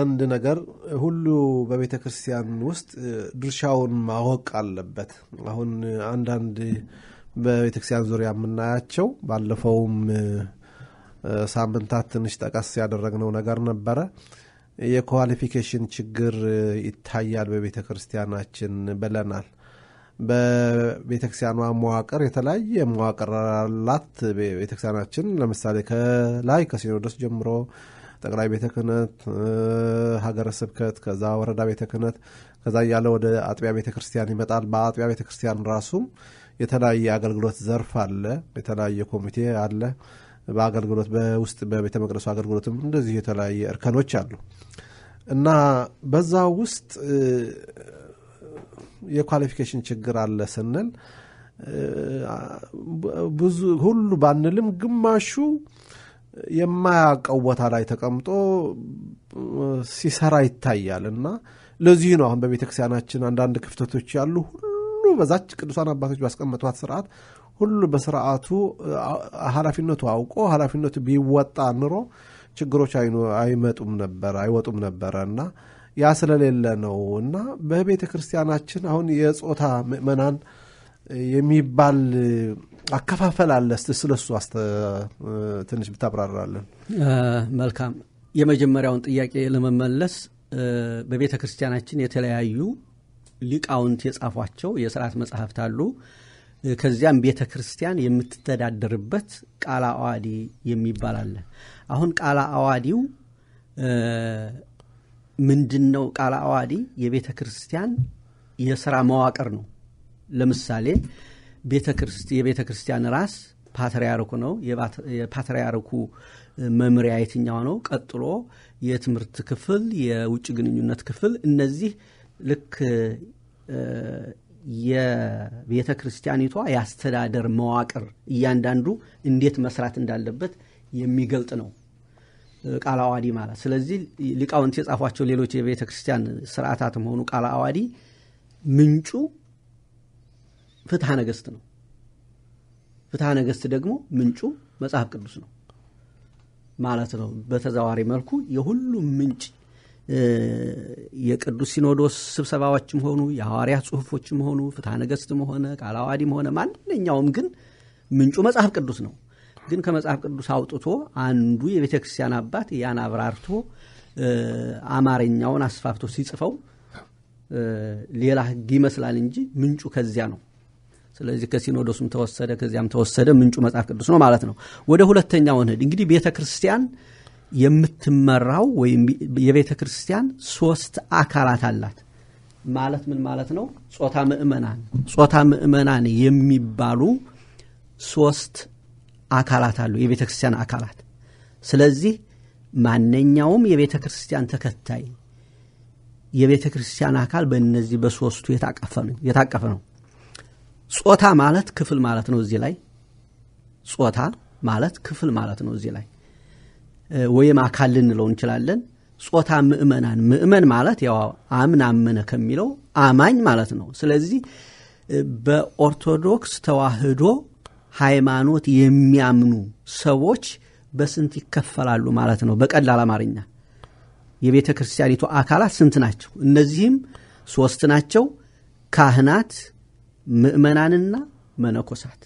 አንድ ነገር ሁሉ በቤተ ክርስቲያን ውስጥ ድርሻውን ማወቅ አለበት። አሁን አንዳንድ በቤተ ክርስቲያን ዙሪያ የምናያቸው ባለፈውም ሳምንታት ትንሽ ጠቀስ ያደረግነው ነገር ነበረ። የኳሊፊኬሽን ችግር ይታያል በቤተ ክርስቲያናችን ብለናል። በቤተ ክርስቲያኗ መዋቅር የተለያየ መዋቅር አላት ቤተ ክርስቲያናችን። ለምሳሌ ከላይ ከሲኖዶስ ጀምሮ ጠቅላይ ቤተ ክህነት፣ ሀገረ ስብከት፣ ከዛ ወረዳ ቤተ ክህነት፣ ከዛ እያለ ወደ አጥቢያ ቤተ ክርስቲያን ይመጣል። በአጥቢያ ቤተ ክርስቲያን ራሱም የተለያየ አገልግሎት ዘርፍ አለ፣ የተለያየ ኮሚቴ አለ። በአገልግሎት በውስጥ በቤተ መቅደሱ አገልግሎትም እንደዚህ የተለያየ እርከኖች አሉ እና በዛ ውስጥ የኳሊፊኬሽን ችግር አለ ስንል ብዙ ሁሉ ባንልም ግማሹ የማያውቀው ቦታ ላይ ተቀምጦ ሲሰራ ይታያል እና ለዚህ ነው አሁን በቤተ ክርስቲያናችን አንዳንድ ክፍተቶች ያሉ ሁሉ በዛች ቅዱሳን አባቶች ባስቀመጧት ስርዓት ሁሉ በስርዓቱ ኃላፊነቱ አውቆ ኃላፊነቱ ቢወጣ ኑሮ ችግሮች አይመጡም ነበረ አይወጡም ነበረ እና ያ ስለሌለ ነው እና በቤተ ክርስቲያናችን አሁን የጾታ ምእመናን የሚባል አከፋፈል አለ። እስቲ ስለ እሱ ትንሽ ብታብራራለን። መልካም። የመጀመሪያውን ጥያቄ ለመመለስ በቤተ ክርስቲያናችን የተለያዩ ሊቃውንት የጻፏቸው የስርዓት መጽሐፍት አሉ። ከዚያም ቤተ ክርስቲያን የምትተዳደርበት ቃለ አዋዲ የሚባል አለ። አሁን ቃለ አዋዲው ምንድን ነው? ቃለ አዋዲ የቤተ ክርስቲያን የስራ መዋቅር ነው። ለምሳሌ የቤተ ክርስቲያን ራስ ፓትርያርኩ ነው። የፓትርያርኩ መምሪያ የትኛው ነው? ቀጥሎ የትምህርት ክፍል፣ የውጭ ግንኙነት ክፍል። እነዚህ ልክ የቤተ ክርስቲያኒቷ የአስተዳደር መዋቅር እያንዳንዱ እንዴት መስራት እንዳለበት የሚገልጥ ነው ቃለ አዋዲ ማለት። ስለዚህ ሊቃውንት የጻፏቸው ሌሎች የቤተ ክርስቲያን ስርዓታትም ሆኑ ቃለ አዋዲ ምንጩ ፍትሐ ነገሥት ነው። ፍትሐ ነገሥት ደግሞ ምንጩ መጽሐፍ ቅዱስ ነው ማለት ነው። በተዛዋሪ መልኩ የሁሉም ምንጭ የቅዱስ ሲኖዶስ ስብሰባዎችም ሆኑ የሐዋርያ ጽሑፎችም ሆኑ ፍትሐ ነገሥትም ሆነ ቃለ ሆነ ማንኛውም ግን ምንጩ መጽሐፍ ቅዱስ ነው። ግን ከመጽሐፍ ቅዱስ አውጥቶ አንዱ የቤተ ክርስቲያን አባት ያን አብራርቶ አማርኛውን አስፋፍቶ ሲጽፈው ሌላ ህግ ይመስላል እንጂ ምንጩ ከዚያ ነው። ስለዚህ ከሲኖዶስም ተወሰደ ከዚያም ተወሰደ፣ ምንጩ መጽሐፍ ቅዱስ ነው ማለት ነው። ወደ ሁለተኛው እንሂድ። እንግዲህ ቤተ ክርስቲያን የምትመራው ወይም የቤተ ክርስቲያን ሶስት አካላት አላት ማለት ምን ማለት ነው? ጾታ ምእመናን ጾታ ምእመናን የሚባሉ ሶስት አካላት አሉ፣ የቤተ ክርስቲያን አካላት። ስለዚህ ማንኛውም የቤተ ክርስቲያን ተከታይ የቤተ ክርስቲያን አካል በእነዚህ በሶስቱ የታቀፈ ነው። ጾታ ማለት ክፍል ማለት ነው እዚህ ላይ ጾታ ማለት ክፍል ማለት ነው እዚህ ላይ ወይም አካል ልንለው እንችላለን ጾታ ምእመናን ምእመን ማለት ያው አምን አመነ ከሚለው አማኝ ማለት ነው ስለዚህ በኦርቶዶክስ ተዋህዶ ሃይማኖት የሚያምኑ ሰዎች በስንት ይከፈላሉ ማለት ነው በቀላል አማርኛ የቤተ ክርስቲያኒቱ አካላት ስንት ናቸው እነዚህም ሶስት ናቸው ካህናት ምእመናንና መነኮሳት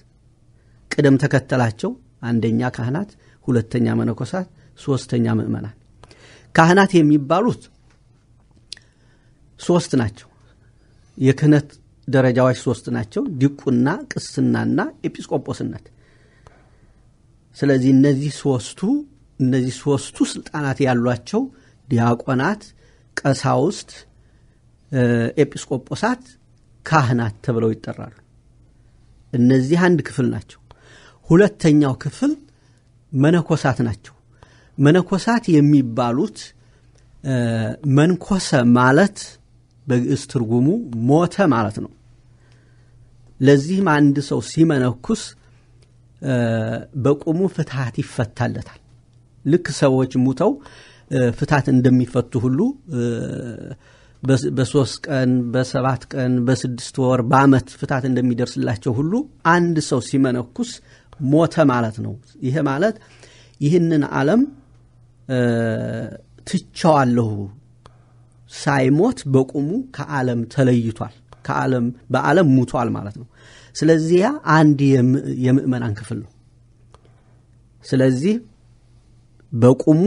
ቅደም ተከተላቸው አንደኛ ካህናት፣ ሁለተኛ መነኮሳት፣ ሶስተኛ ምእመናን። ካህናት የሚባሉት ሶስት ናቸው። የክህነት ደረጃዎች ሶስት ናቸው፣ ዲቁና፣ ቅስናና ኤጲስቆጶስነት። ስለዚህ እነዚህ ሶስቱ እነዚህ ሶስቱ ስልጣናት ያሏቸው ዲያቆናት፣ ቀሳውስት፣ ኤጲስቆጶሳት ካህናት ተብለው ይጠራሉ። እነዚህ አንድ ክፍል ናቸው። ሁለተኛው ክፍል መነኮሳት ናቸው። መነኮሳት የሚባሉት መንኮሰ ማለት በግዕዝ ትርጉሙ ሞተ ማለት ነው። ለዚህም አንድ ሰው ሲመነኩስ በቁሙ ፍትሐት ይፈታለታል። ልክ ሰዎች ሙተው ፍታት እንደሚፈቱ ሁሉ በሶስት ቀን በሰባት ቀን በስድስት ወር በአመት ፍታት እንደሚደርስላቸው ሁሉ አንድ ሰው ሲመነኩስ ሞተ ማለት ነው። ይሄ ማለት ይህንን ዓለም ትቸዋለሁ ሳይሞት በቁሙ ከዓለም ተለይቷል። ከዓለም በዓለም ሙቷል ማለት ነው። ስለዚህ ያ አንድ የምእመናን ክፍል ነው። ስለዚህ በቁሙ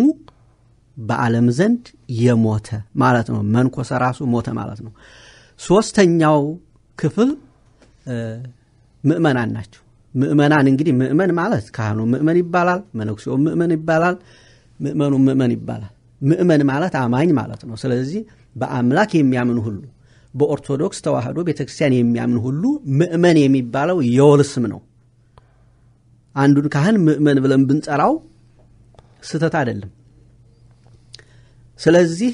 በዓለም ዘንድ የሞተ ማለት ነው። መንኮሰ ራሱ ሞተ ማለት ነው። ሶስተኛው ክፍል ምእመናን ናቸው። ምእመናን እንግዲህ ምእመን ማለት ካህኑ ምእመን ይባላል፣ መነኩሴው ምእመን ይባላል፣ ምእመኑ ምእመን ይባላል። ምእመን ማለት አማኝ ማለት ነው። ስለዚህ በአምላክ የሚያምን ሁሉ በኦርቶዶክስ ተዋህዶ ቤተክርስቲያን የሚያምን ሁሉ ምእመን የሚባለው የወል ስም ነው። አንዱን ካህን ምእመን ብለን ብንጠራው ስህተት አይደለም። ስለዚህ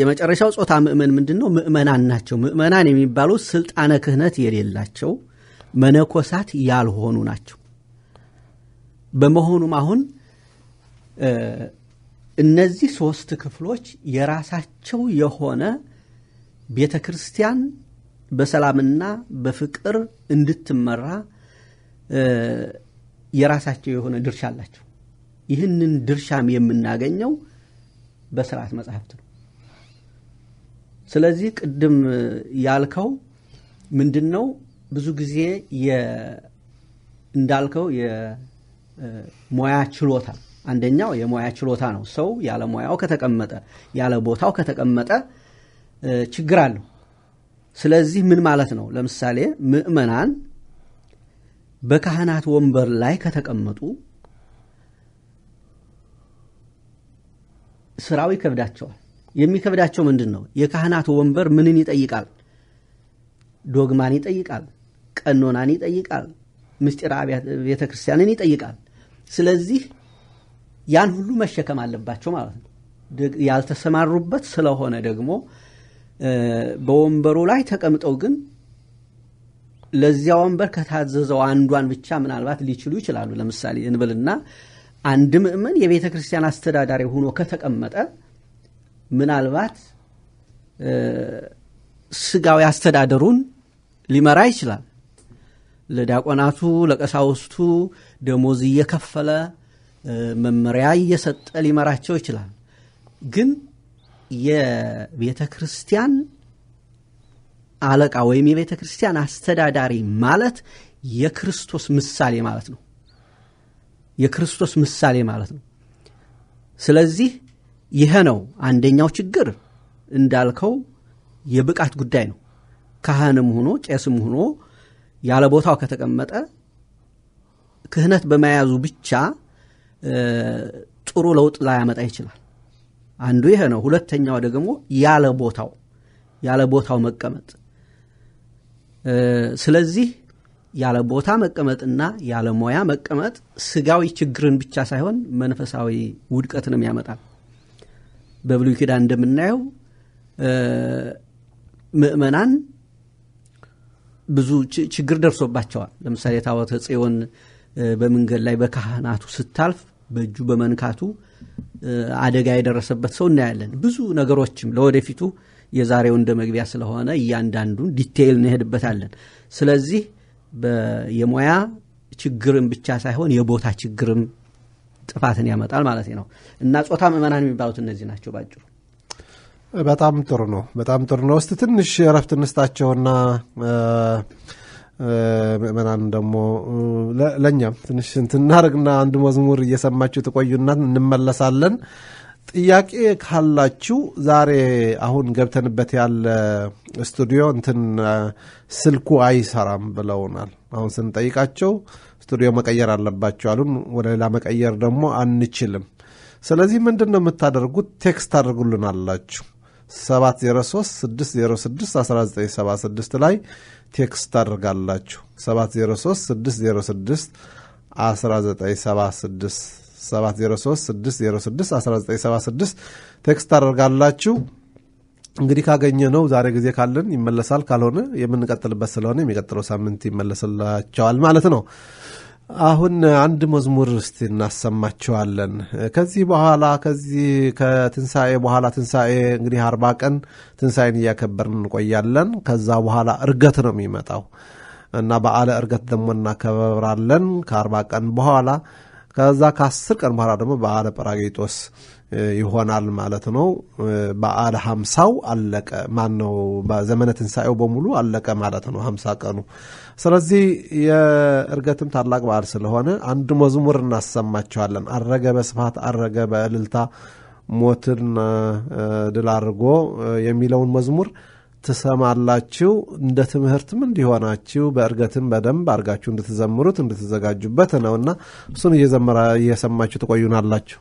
የመጨረሻው ጾታ ምእመን ምንድን ነው? ምእመናን ናቸው። ምእመናን የሚባሉ ስልጣነ ክህነት የሌላቸው መነኮሳት ያልሆኑ ናቸው። በመሆኑም አሁን እነዚህ ሶስት ክፍሎች የራሳቸው የሆነ ቤተ ክርስቲያን በሰላምና በፍቅር እንድትመራ የራሳቸው የሆነ ድርሻ አላቸው። ይህንን ድርሻም የምናገኘው በስርዓት መጽሐፍት ነው። ስለዚህ ቅድም ያልከው ምንድን ነው? ብዙ ጊዜ እንዳልከው የሙያ ችሎታ አንደኛው የሙያ ችሎታ ነው። ሰው ያለ ሙያው ከተቀመጠ ያለ ቦታው ከተቀመጠ ችግር አለው። ስለዚህ ምን ማለት ነው? ለምሳሌ ምዕመናን በካህናት ወንበር ላይ ከተቀመጡ ስራው ይከብዳቸዋል። የሚከብዳቸው ምንድን ነው? የካህናቱ ወንበር ምንን ይጠይቃል? ዶግማን ይጠይቃል፣ ቀኖናን ይጠይቃል፣ ምስጢር ቤተ ክርስቲያንን ይጠይቃል። ስለዚህ ያን ሁሉ መሸከም አለባቸው ማለት ነው። ያልተሰማሩበት ስለሆነ ደግሞ በወንበሩ ላይ ተቀምጠው ግን ለዚያ ወንበር ከታዘዘው አንዷን ብቻ ምናልባት ሊችሉ ይችላሉ። ለምሳሌ እንብልና አንድ ምእምን የቤተ ክርስቲያን አስተዳዳሪ ሆኖ ከተቀመጠ ምናልባት ስጋዊ አስተዳደሩን ሊመራ ይችላል። ለዲያቆናቱ፣ ለቀሳውስቱ ደሞዝ እየከፈለ መመሪያ እየሰጠ ሊመራቸው ይችላል። ግን የቤተ ክርስቲያን አለቃ ወይም የቤተ ክርስቲያን አስተዳዳሪ ማለት የክርስቶስ ምሳሌ ማለት ነው። የክርስቶስ ምሳሌ ማለት ነው። ስለዚህ ይሄ ነው አንደኛው ችግር እንዳልከው የብቃት ጉዳይ ነው። ካህንም ሆኖ ቄስም ሆኖ ያለ ቦታው ከተቀመጠ ክህነት በመያዙ ብቻ ጥሩ ለውጥ ላያመጣ ይችላል። አንዱ ይሄ ነው። ሁለተኛው ደግሞ ያለ ቦታው ያለ ቦታው መቀመጥ። ስለዚህ ያለ ቦታ መቀመጥና ያለ ሞያ መቀመጥ ስጋዊ ችግርን ብቻ ሳይሆን መንፈሳዊ ውድቀትንም ያመጣል። በብሉይ ኪዳን እንደምናየው ምእመናን ብዙ ችግር ደርሶባቸዋል። ለምሳሌ ታቦተ ጽዮን በመንገድ ላይ በካህናቱ ስታልፍ በእጁ በመንካቱ አደጋ የደረሰበት ሰው እናያለን። ብዙ ነገሮችም ለወደፊቱ የዛሬው እንደ መግቢያ ስለሆነ እያንዳንዱን ዲቴይል እንሄድበታለን። ስለዚህ የሙያ ችግርም ብቻ ሳይሆን የቦታ ችግርም ጥፋትን ያመጣል ማለት ነው እና ጾታ ምእመናን የሚባሉት እነዚህ ናቸው ባጭሩ። በጣም ጥሩ ነው፣ በጣም ጥሩ ነው። እስቲ ትንሽ እረፍት እንስጣቸውና ምእመናን ደግሞ ለእኛም ትንሽ እናደርግና አንድ መዝሙር እየሰማችሁ ትቆዩና እንመለሳለን። ጥያቄ ካላችሁ ዛሬ አሁን ገብተንበት ያለ ስቱዲዮ እንትን ስልኩ አይሰራም ብለውናል። አሁን ስንጠይቃቸው ስቱዲዮ መቀየር አለባቸው አሉን። ወደ ሌላ መቀየር ደግሞ አንችልም። ስለዚህ ምንድን ነው የምታደርጉት? ቴክስት አድርጉልን አላችሁ 7036061976 ላይ ቴክስት ታደርጋላችሁ 7036061976 703 ቴክስት ታደርጋላችሁ። እንግዲህ ካገኘ ነው ዛሬ ጊዜ ካለን ይመለሳል፣ ካልሆነ የምንቀጥልበት ስለሆነ የሚቀጥለው ሳምንት ይመለስላቸዋል ማለት ነው። አሁን አንድ መዝሙር እስቲ እናሰማቸዋለን። ከዚህ በኋላ ከዚህ ከትንሣኤ በኋላ ትንሣኤ እንግዲህ አርባ ቀን ትንሣኤን እያከበርን እንቆያለን። ከዛ በኋላ እርገት ነው የሚመጣው እና በዓለ እርገት ደግሞ እናከበራለን ከአርባ ቀን በኋላ ከዛ ከአስር ቀን በኋላ ደግሞ በዓለ ጰራቅሊጦስ ይሆናል ማለት ነው። በአለ ሀምሳው አለቀ ማን ነው ዘመነ ትንሣኤው በሙሉ አለቀ ማለት ነው ሀምሳ ቀኑ። ስለዚህ የእርገትም ታላቅ በዓል ስለሆነ አንድ መዝሙር እናሰማቸዋለን። አረገ በስፋት አረገ በእልልታ ሞትን ድል አድርጎ የሚለውን መዝሙር ትሰማላችሁ። እንደ ትምህርትም እንዲሆናችሁ በእርገትም በደንብ አድርጋችሁ እንድትዘምሩት እንድትዘጋጁበት ነውና እሱን እየዘመራ እየሰማችሁ ትቆዩናላችሁ።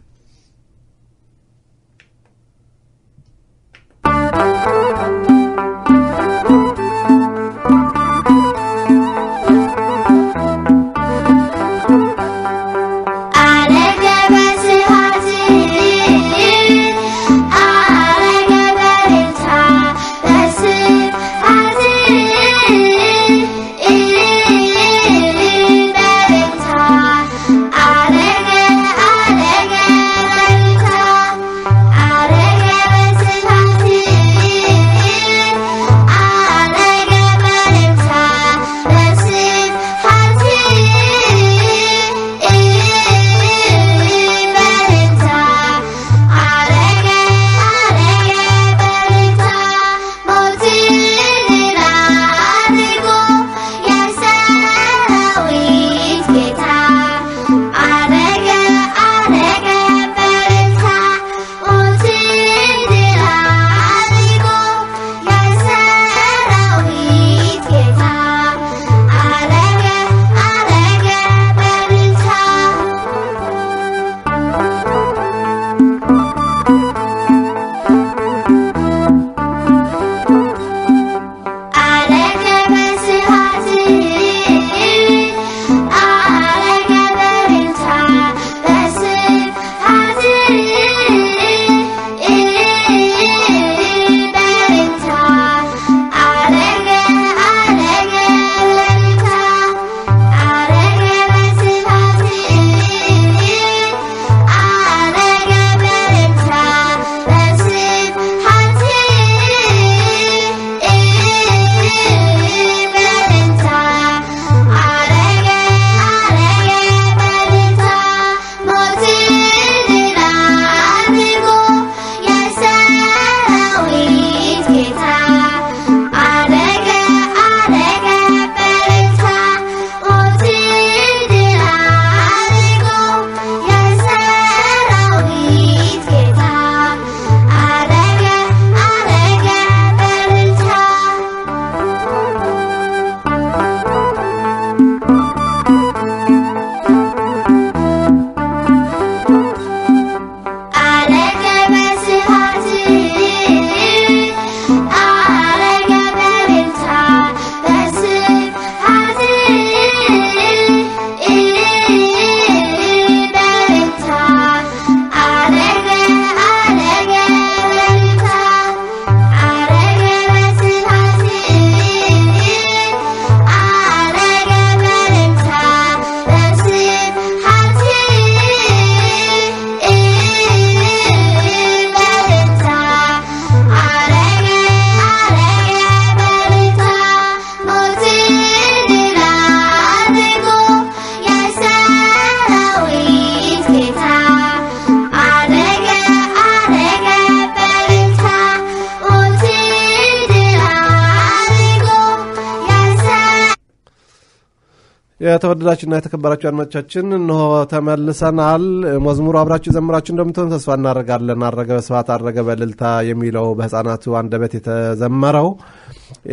የተወደዳችሁና የተከበራችሁ አድማጮቻችን እንሆ ተመልሰናል። መዝሙሩ አብራችሁ ዘምራችሁ እንደምትሆን ተስፋ እናደርጋለን። አረገ በስፋት አረገ በልልታ የሚለው በህፃናቱ አንደበት የተዘመረው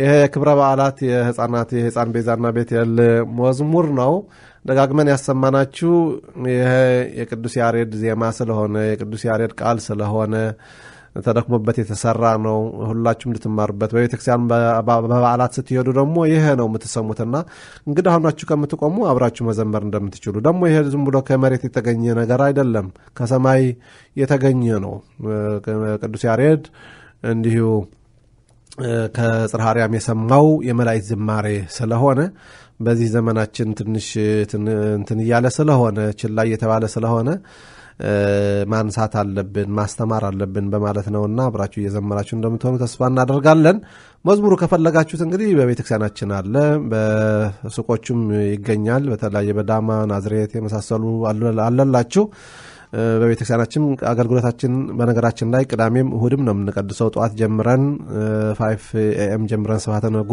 ይሄ የክብረ በዓላት የሕፃናት የህፃን ቤዛና ቤቴል መዝሙር ነው። ደጋግመን ያሰማናችሁ ይሄ የቅዱስ ያሬድ ዜማ ስለሆነ የቅዱስ ያሬድ ቃል ስለሆነ ተደክሞበት የተሰራ ነው። ሁላችሁም እንድትማሩበት በቤተክርስቲያን በበዓላት ስትሄዱ ደግሞ ይሄ ነው የምትሰሙትና እንግዲህ አሁናችሁ ከምትቆሙ አብራችሁ መዘመር እንደምትችሉ ደግሞ ይሄ ዝም ብሎ ከመሬት የተገኘ ነገር አይደለም፣ ከሰማይ የተገኘ ነው። ቅዱስ ያሬድ እንዲሁ ከጽርሐ አርያም የሰማው የመላእክት ዝማሬ ስለሆነ በዚህ ዘመናችን ትንሽ እንትን እያለ ስለሆነ ችላ እየተባለ ስለሆነ ማንሳት አለብን፣ ማስተማር አለብን በማለት እና አብራችሁ እየዘመራችሁ እንደምትሆኑ ተስፋ እናደርጋለን። መዝሙሩ ከፈለጋችሁት እንግዲህ በቤተክርስቲያናችን አለ፣ በሱቆቹም ይገኛል። በተለያየ በዳማ ናዝሬት የመሳሰሉ አለላችሁ። በቤተክርስቲያናችን አገልግሎታችን በነገራችን ላይ ቅዳሜም እሁድም ነው የምንቀድሰው። ጠዋት ጀምረን ፋይቭ ኤኤም ጀምረን ስብሐተ ነጉ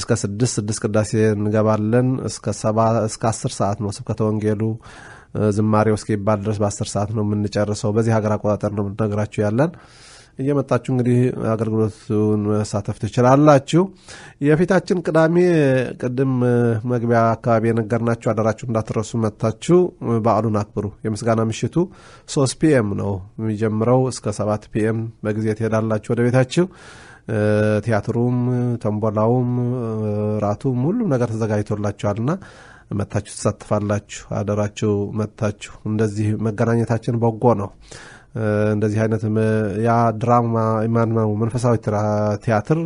እስከ ስድስት ስድስት ቅዳሴ እንገባለን። እስከ አስር ሰዓት ነው ስብከተ ወንጌሉ ዝማሬው እስኪባል ድረስ በአስር ሰዓት ነው የምንጨርሰው። በዚህ ሀገር አቆጣጠር ነው የምንነግራችሁ ያለን። እየመጣችሁ እንግዲህ አገልግሎቱን መሳተፍ ትችላላችሁ። የፊታችን ቅዳሜ ቅድም መግቢያ አካባቢ የነገርናችሁ አደራችሁ እንዳትረሱ መታችሁ በዓሉን አክብሩ። የምስጋና ምሽቱ ሶስት ፒኤም ነው የሚጀምረው እስከ ሰባት ፒኤም በጊዜ ትሄዳላችሁ ወደ ቤታችሁ። ቲያትሩም፣ ተንቦላውም፣ ራቱም ሁሉም ነገር ተዘጋጅቶላችኋልና መታችሁ ትሳትፋላችሁ። አደራችሁ መታችሁ። እንደዚህ መገናኘታችን በጎ ነው። እንደዚህ አይነት ያ ድራማ ማነው መንፈሳዊ ቲያትር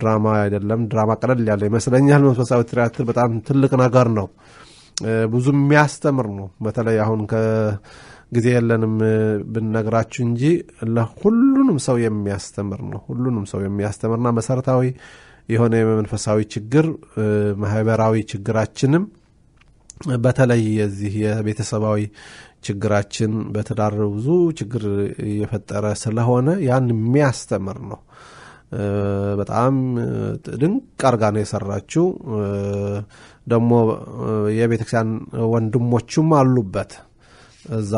ድራማ አይደለም። ድራማ ቀለል ያለ ይመስለኛል። መንፈሳዊ ቲያትር በጣም ትልቅ ነገር ነው። ብዙ የሚያስተምር ነው። በተለይ አሁን ከጊዜ የለንም ብንነግራችሁ እንጂ ለሁሉንም ሰው የሚያስተምር ነው። ሁሉንም ሰው የሚያስተምርና መሰረታዊ የሆነ የመንፈሳዊ ችግር ማህበራዊ ችግራችንም በተለይ የዚህ የቤተሰባዊ ችግራችን በትዳር ብዙ ችግር የፈጠረ ስለሆነ ያን የሚያስተምር ነው። በጣም ድንቅ አርጋ ነው የሰራችው። ደግሞ የቤተክርስቲያን ወንድሞቹም አሉበት እዛ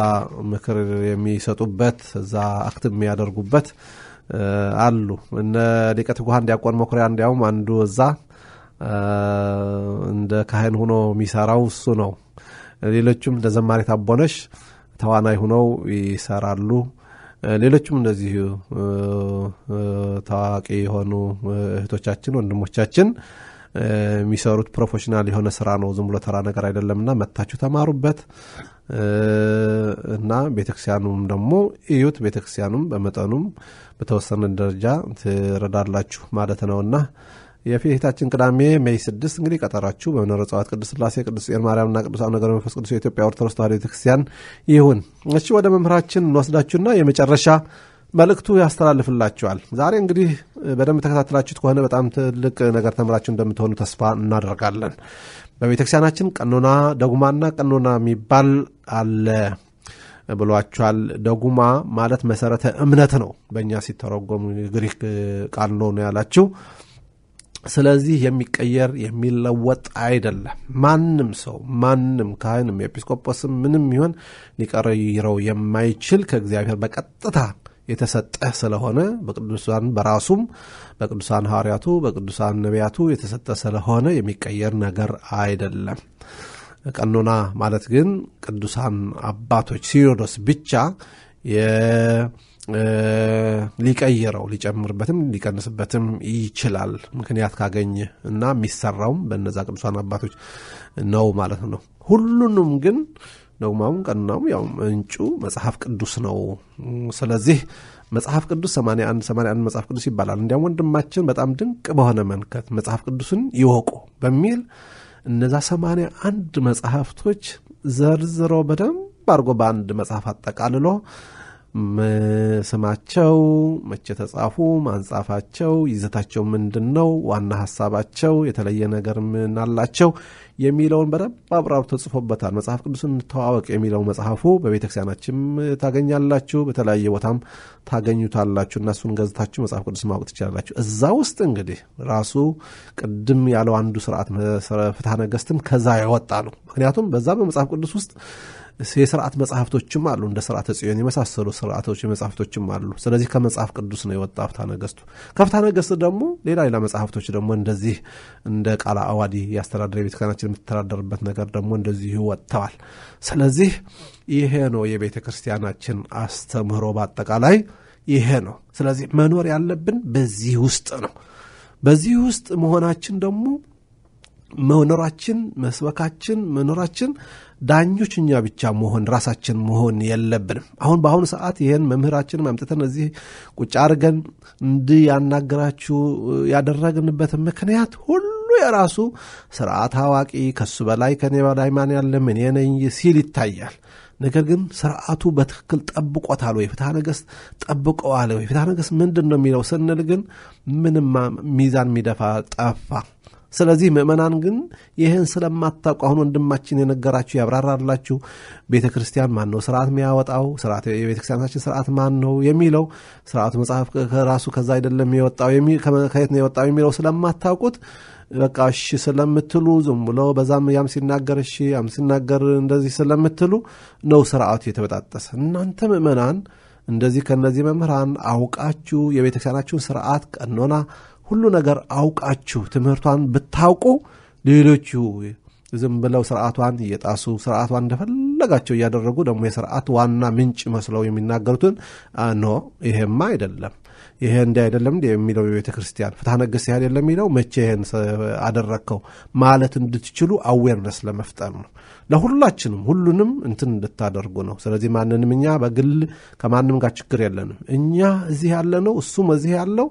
ምክር የሚሰጡበት እዛ አክት የሚያደርጉበት አሉ። እነ ሊቀ ትጉሃን ዲያቆን መኩሪያ እንዲያውም አንዱ እዛ እንደ ካህን ሆኖ የሚሰራው እሱ ነው። ሌሎቹም እንደ ዘማሪ ታቦነሽ ተዋናይ ሁነው ይሰራሉ። ሌሎቹም እንደዚሁ ታዋቂ የሆኑ እህቶቻችን፣ ወንድሞቻችን የሚሰሩት ፕሮፌሽናል የሆነ ስራ ነው። ዝም ብሎ ተራ ነገር አይደለምና መታችሁ ተማሩበት እና ቤተክርስቲያኑም ደግሞ እዩት። ቤተክርስቲያኑም በመጠኑም በተወሰነ ደረጃ ትረዳላችሁ ማለት ነውና የፊታችን ቅዳሜ ሜይ ስድስት እንግዲህ ቀጠራችሁ በመኖረ ጸዋት ቅዱስ ስላሴ ቅዱስ ጽዮን ማርያምና ቅዱስ አቡነ ገብረ መንፈስ ቅዱስ የኢትዮጵያ ኦርቶዶክስ ተዋሕዶ ቤተክርስቲያን ይሁን። እሺ ወደ መምህራችን እንወስዳችሁና የመጨረሻ መልእክቱ ያስተላልፍላችኋል። ዛሬ እንግዲህ በደንብ ተከታትላችሁት ከሆነ በጣም ትልቅ ነገር ተምራችሁ እንደምትሆኑ ተስፋ እናደርጋለን። በቤተክርስቲያናችን ቀኖና ደጉማና ቀኖና የሚባል አለ ብሏቸዋል። ደጉማ ማለት መሰረተ እምነት ነው። በእኛ ሲተረጎም ግሪክ ቃል ነው ያላችው ስለዚህ የሚቀየር የሚለወጥ አይደለም። ማንም ሰው ማንም ካህንም ኤጲስቆጶስም ምንም ይሆን ሊቀረይረው የማይችል ከእግዚአብሔር በቀጥታ የተሰጠ ስለሆነ በቅዱሳን በራሱም በቅዱሳን ሐዋርያቱ በቅዱሳን ነቢያቱ የተሰጠ ስለሆነ የሚቀየር ነገር አይደለም። ቀኖና ማለት ግን ቅዱሳን አባቶች ሲኖዶስ ብቻ ሊቀይረው ሊጨምርበትም ሊቀንስበትም ይችላል። ምክንያት ካገኘ እና የሚሰራውም በነዛ ቅዱሳን አባቶች ነው ማለት ነው። ሁሉንም ግን ዶግማውም ቀናሙ ያው መጽሐፍ ቅዱስ ነው። ስለዚህ መጽሐፍ ቅዱስ 81 81 መጽሐፍ ቅዱስ ይባላል። እንዲያም ወንድማችን በጣም ድንቅ በሆነ መንከት መጽሐፍ ቅዱስን ይወቁ በሚል እነዛ 81 መጽሐፍቶች ዘርዝሮ በደንብ አድርጎ በአንድ መጽሐፍ አጠቃልሎ ስማቸው መቼ ተጻፉ፣ ማንጻፋቸው፣ ይዘታቸው ምንድን ነው፣ ዋና ሀሳባቸው የተለየ ነገር ምን አላቸው የሚለውን በደንብ አብራሩ ተጽፎበታል። መጽሐፍ ቅዱስ እንተዋወቅ የሚለው መጽሐፉ በቤተ ክርስቲያናችም ታገኛላችሁ፣ በተለያየ ቦታም ታገኙታላችሁ እና እሱን ገዝታችሁ መጽሐፍ ቅዱስ ማወቅ ትችላላችሁ። እዛ ውስጥ እንግዲህ ራሱ ቅድም ያለው አንዱ ስርዓት ፍትሐ ነገስትም ከዛ ያወጣ ነው። ምክንያቱም በዛ በመጽሐፍ ቅዱስ ውስጥ የስርዓት መጽሐፍቶችም አሉ እንደ ስርዓተ ጽዮን የመሳሰሉ ስርዓቶች መጽሐፍቶችም አሉ። ስለዚህ ከመጽሐፍ ቅዱስ ነው የወጣ ፍታ ነገስቱ። ከፍታ ነገስት ደግሞ ሌላ ሌላ መጽሐፍቶች ደግሞ እንደዚህ እንደ ቃለ አዋዲ የአስተዳደር የቤተክርስቲያናችን የምትተዳደርበት ነገር ደግሞ እንደዚሁ ወጥተዋል። ስለዚህ ይሄ ነው የቤተ ክርስቲያናችን አስተምህሮ በአጠቃላይ ይሄ ነው። ስለዚህ መኖር ያለብን በዚህ ውስጥ ነው። በዚህ ውስጥ መሆናችን ደግሞ መኖራችን መስበካችን መኖራችን ዳኞች እኛ ብቻ መሆን ራሳችን መሆን የለብንም። አሁን በአሁኑ ሰዓት ይህን መምህራችን አምጥተን እዚህ ቁጭ አድርገን ያናገራችሁ ያደረግንበት ምክንያት ሁሉ የራሱ ስርዓት አዋቂ ከሱ በላይ ከኔ በላይ ማን ያለ ምን ሲል ይታያል። ነገር ግን ስርዓቱ በትክክል ጠብቆታል ወይ? ፍትሐ ነገሥት ጠብቀዋል ወይ? ፍትሐ ነገሥት ምንድን ነው የሚለው ስንል ግን ምንም ሚዛን የሚደፋ ጠፋ። ስለዚህ ምእመናን ግን ይህን ስለማታውቁ አሁን ወንድማችን የነገራችሁ ያብራራላችሁ ቤተ ክርስቲያን ማን ነው ስርዓት የሚያወጣው የቤተ ክርስቲያናችን ስርዓት ማን ነው የሚለው ስርዓቱ መጽሐፍ ከራሱ ከዛ አይደለም ከየት ነው የወጣው የሚለው ስለማታውቁት በቃ እሺ ስለምትሉ ዝም ብሎ በዛም ያም ሲናገር እሺ ያም ሲናገር እንደዚህ ስለምትሉ ነው ስርዓቱ የተበጣጠሰ እናንተ ምእመናን እንደዚህ ከእነዚህ መምህራን አውቃችሁ የቤተክርስቲያናችሁን ስርዓት ቀኖና ሁሉ ነገር አውቃችሁ ትምህርቷን ብታውቁ ሌሎቹ ዝም ብለው ስርዓቷን እየጣሱ ስርዓቷን እንደፈለጋቸው እያደረጉ ደግሞ የስርዓት ዋና ምንጭ መስለው የሚናገሩትን ኖ ይሄማ አይደለም ይሄ እንዲ አይደለም እንዲ የሚለው የቤተ ክርስቲያን ፍትሐ ነገሥት ያህል አይደለም የሚለው መቼ ይህን አደረግከው ማለት እንድትችሉ አዌርነስ ለመፍጠር ነው። ለሁላችንም ሁሉንም እንትን እንድታደርጉ ነው። ስለዚህ ማንንም እኛ በግል ከማንም ጋር ችግር የለንም። እኛ እዚህ ያለ ነው እሱም እዚህ ያለው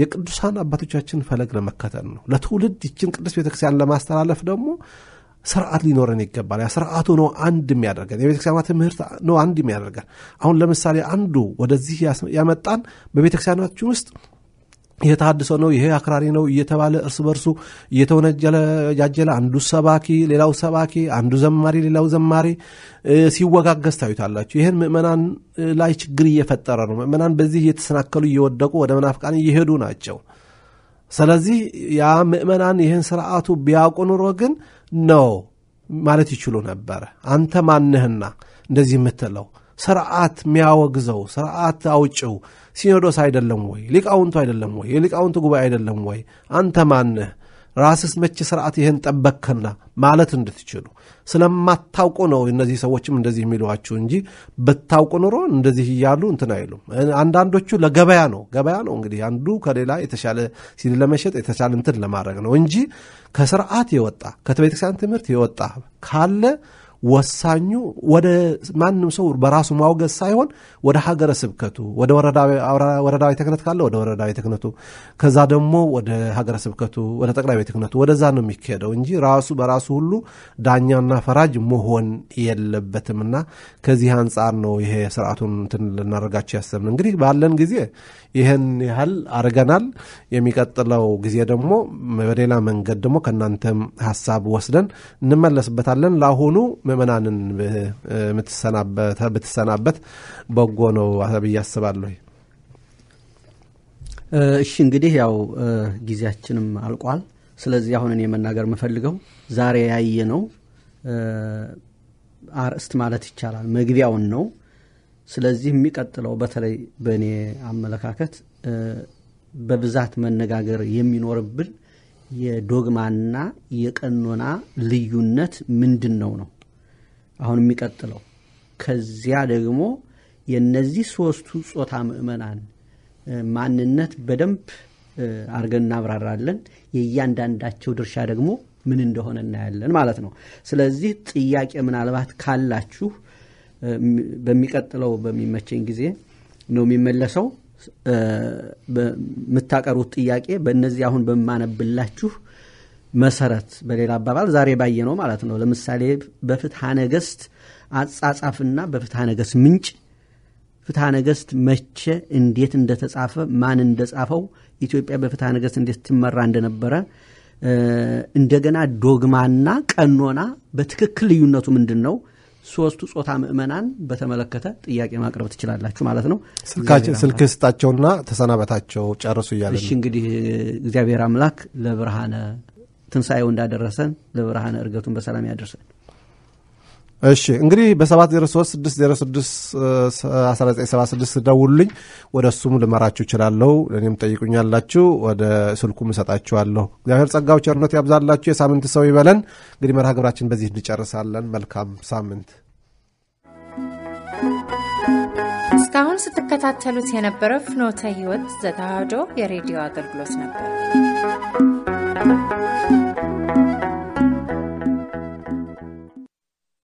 የቅዱሳን አባቶቻችን ፈለግ ለመከተል ነው። ለትውልድ ይችን ቅዱስ ቤተክርስቲያን ለማስተላለፍ ደግሞ ስርዓት ሊኖረን ይገባል። ያ ስርዓቱ ነው አንድ የሚያደርገን። የቤተክርስቲያኗ ትምህርት ነው አንድ የሚያደርገን። አሁን ለምሳሌ አንዱ ወደዚህ ያመጣን በቤተክርስቲያናችን ውስጥ ይሄ ነው፣ ይሄ አክራሪ ነው እየተባለ እርስ በርሱ እየተወነጀለ ጃጀለ አንዱ ሰባኪ ሌላው ሰባኪ፣ አንዱ ዘማሪ ሌላው ዘማሪ ሲወጋገዝ ታዩታላችሁ። ይህን ምእመናን ላይ ችግር እየፈጠረ ነው። ምእመናን በዚህ እየተሰናከሉ እየወደቁ ወደ መናፍቃን እየሄዱ ናቸው። ስለዚህ ያ ምእመናን ይህን ስርዓቱ ቢያውቁ ኑሮ ግን ነው ማለት ይችሉ ነበረ። አንተ ማንህና እንደዚህ የምትለው ስርዓት የሚያወግዘው ስርዓት አውጭው ሲኖዶስ አይደለም ወይ? ሊቃውንቱ አይደለም ወይ? የሊቃውንቱ ጉባኤ አይደለም ወይ? አንተ ማንህ ራስስ መቼ ስርዓት ይህን ጠበቅከና ማለት እንድትችሉ ስለማታውቁ ነው። እነዚህ ሰዎችም እንደዚህ የሚለዋችሁ እንጂ ብታውቁ ኑሮ እንደዚህ እያሉ እንትን አይሉም። አንዳንዶቹ ለገበያ ነው ገበያ ነው እንግዲህ አንዱ ከሌላ የተሻለ ሲል ለመሸጥ የተሻለ እንትን ለማድረግ ነው እንጂ ከስርዓት የወጣ ከቤተክርስቲያን ትምህርት የወጣ ካለ ወሳኙ ወደ ማንም ሰው በራሱ ማውገዝ ሳይሆን ወደ ሀገረ ስብከቱ ወደ ወረዳ ቤተ ክህነት ካለ ወደ ወረዳ ቤተ ክህነቱ፣ ከዛ ደግሞ ወደ ሀገረ ስብከቱ ወደ ጠቅላይ ቤተ ክህነቱ ወደዛ ነው የሚካሄደው እንጂ ራሱ በራሱ ሁሉ ዳኛና ፈራጅ መሆን የለበትምና ከዚህ አንጻር ነው ይሄ ስርዓቱን እንትን ልናደርጋቸው ያሰብን። እንግዲህ ባለን ጊዜ ይህን ያህል አድርገናል፣ የሚቀጥለው ጊዜ ደግሞ በሌላ መንገድ ደግሞ ከእናንተም ሀሳብ ወስደን እንመለስበታለን። ለአሁኑ ምእመናንን ብትሰናበት በጎ ነው ብዬ አስባለሁ። እሺ እንግዲህ ያው ጊዜያችንም አልቋል። ስለዚህ አሁን እኔ መናገር የምፈልገው ዛሬ ያየ ነው አርእስት ማለት ይቻላል መግቢያውን ነው ስለዚህ የሚቀጥለው በተለይ በእኔ አመለካከት በብዛት መነጋገር የሚኖርብን የዶግማና የቀኖና ልዩነት ምንድን ነው ነው አሁን የሚቀጥለው። ከዚያ ደግሞ የነዚህ ሶስቱ ጾታ ምዕመናን ማንነት በደንብ አድርገን እናብራራለን። የእያንዳንዳቸው ድርሻ ደግሞ ምን እንደሆነ እናያለን ማለት ነው። ስለዚህ ጥያቄ ምናልባት ካላችሁ በሚቀጥለው በሚመቸኝ ጊዜ ነው የሚመለሰው። በምታቀሩት ጥያቄ በእነዚህ አሁን በማነብላችሁ መሰረት በሌላ አባባል ዛሬ ባየ ነው ማለት ነው። ለምሳሌ በፍትሐ ነገስት አጻጻፍና በፍትሐ ነገስት ምንጭ ፍትሐ ነገስት መቼ እንዴት እንደተጻፈ ማን እንደጻፈው ኢትዮጵያ በፍትሐ ነገስት እንዴት ትመራ እንደነበረ እንደገና ዶግማና ቀኖና በትክክል ልዩነቱ ምንድን ነው ሶስቱ ጾታ ምእመናን በተመለከተ ጥያቄ ማቅረብ ትችላላችሁ ማለት ነው። ስልክ ስጣቸውና ተሰናበታቸው ጨርሱ እያለ እሺ። እንግዲህ እግዚአብሔር አምላክ ለብርሃነ ትንሣኤው እንዳደረሰን ለብርሃነ እርገቱን በሰላም ያደርሰን። እሺ እንግዲህ በ703 606 1976 ደውሉልኝ። ወደ እሱም ልመራችሁ ይችላለሁ እኔም ጠይቁኛላችሁ፣ ወደ ስልኩም እሰጣችኋለሁ። እግዚአብሔር ጸጋው ቸርነት ያብዛላችሁ። የሳምንት ሰው ይበለን። እንግዲህ መርሃ ግብራችን በዚህ እንጨርሳለን። መልካም ሳምንት። እስካሁን ስትከታተሉት የነበረው ፍኖተ ህይወት ዘጋሃዶ የሬዲዮ አገልግሎት ነበር።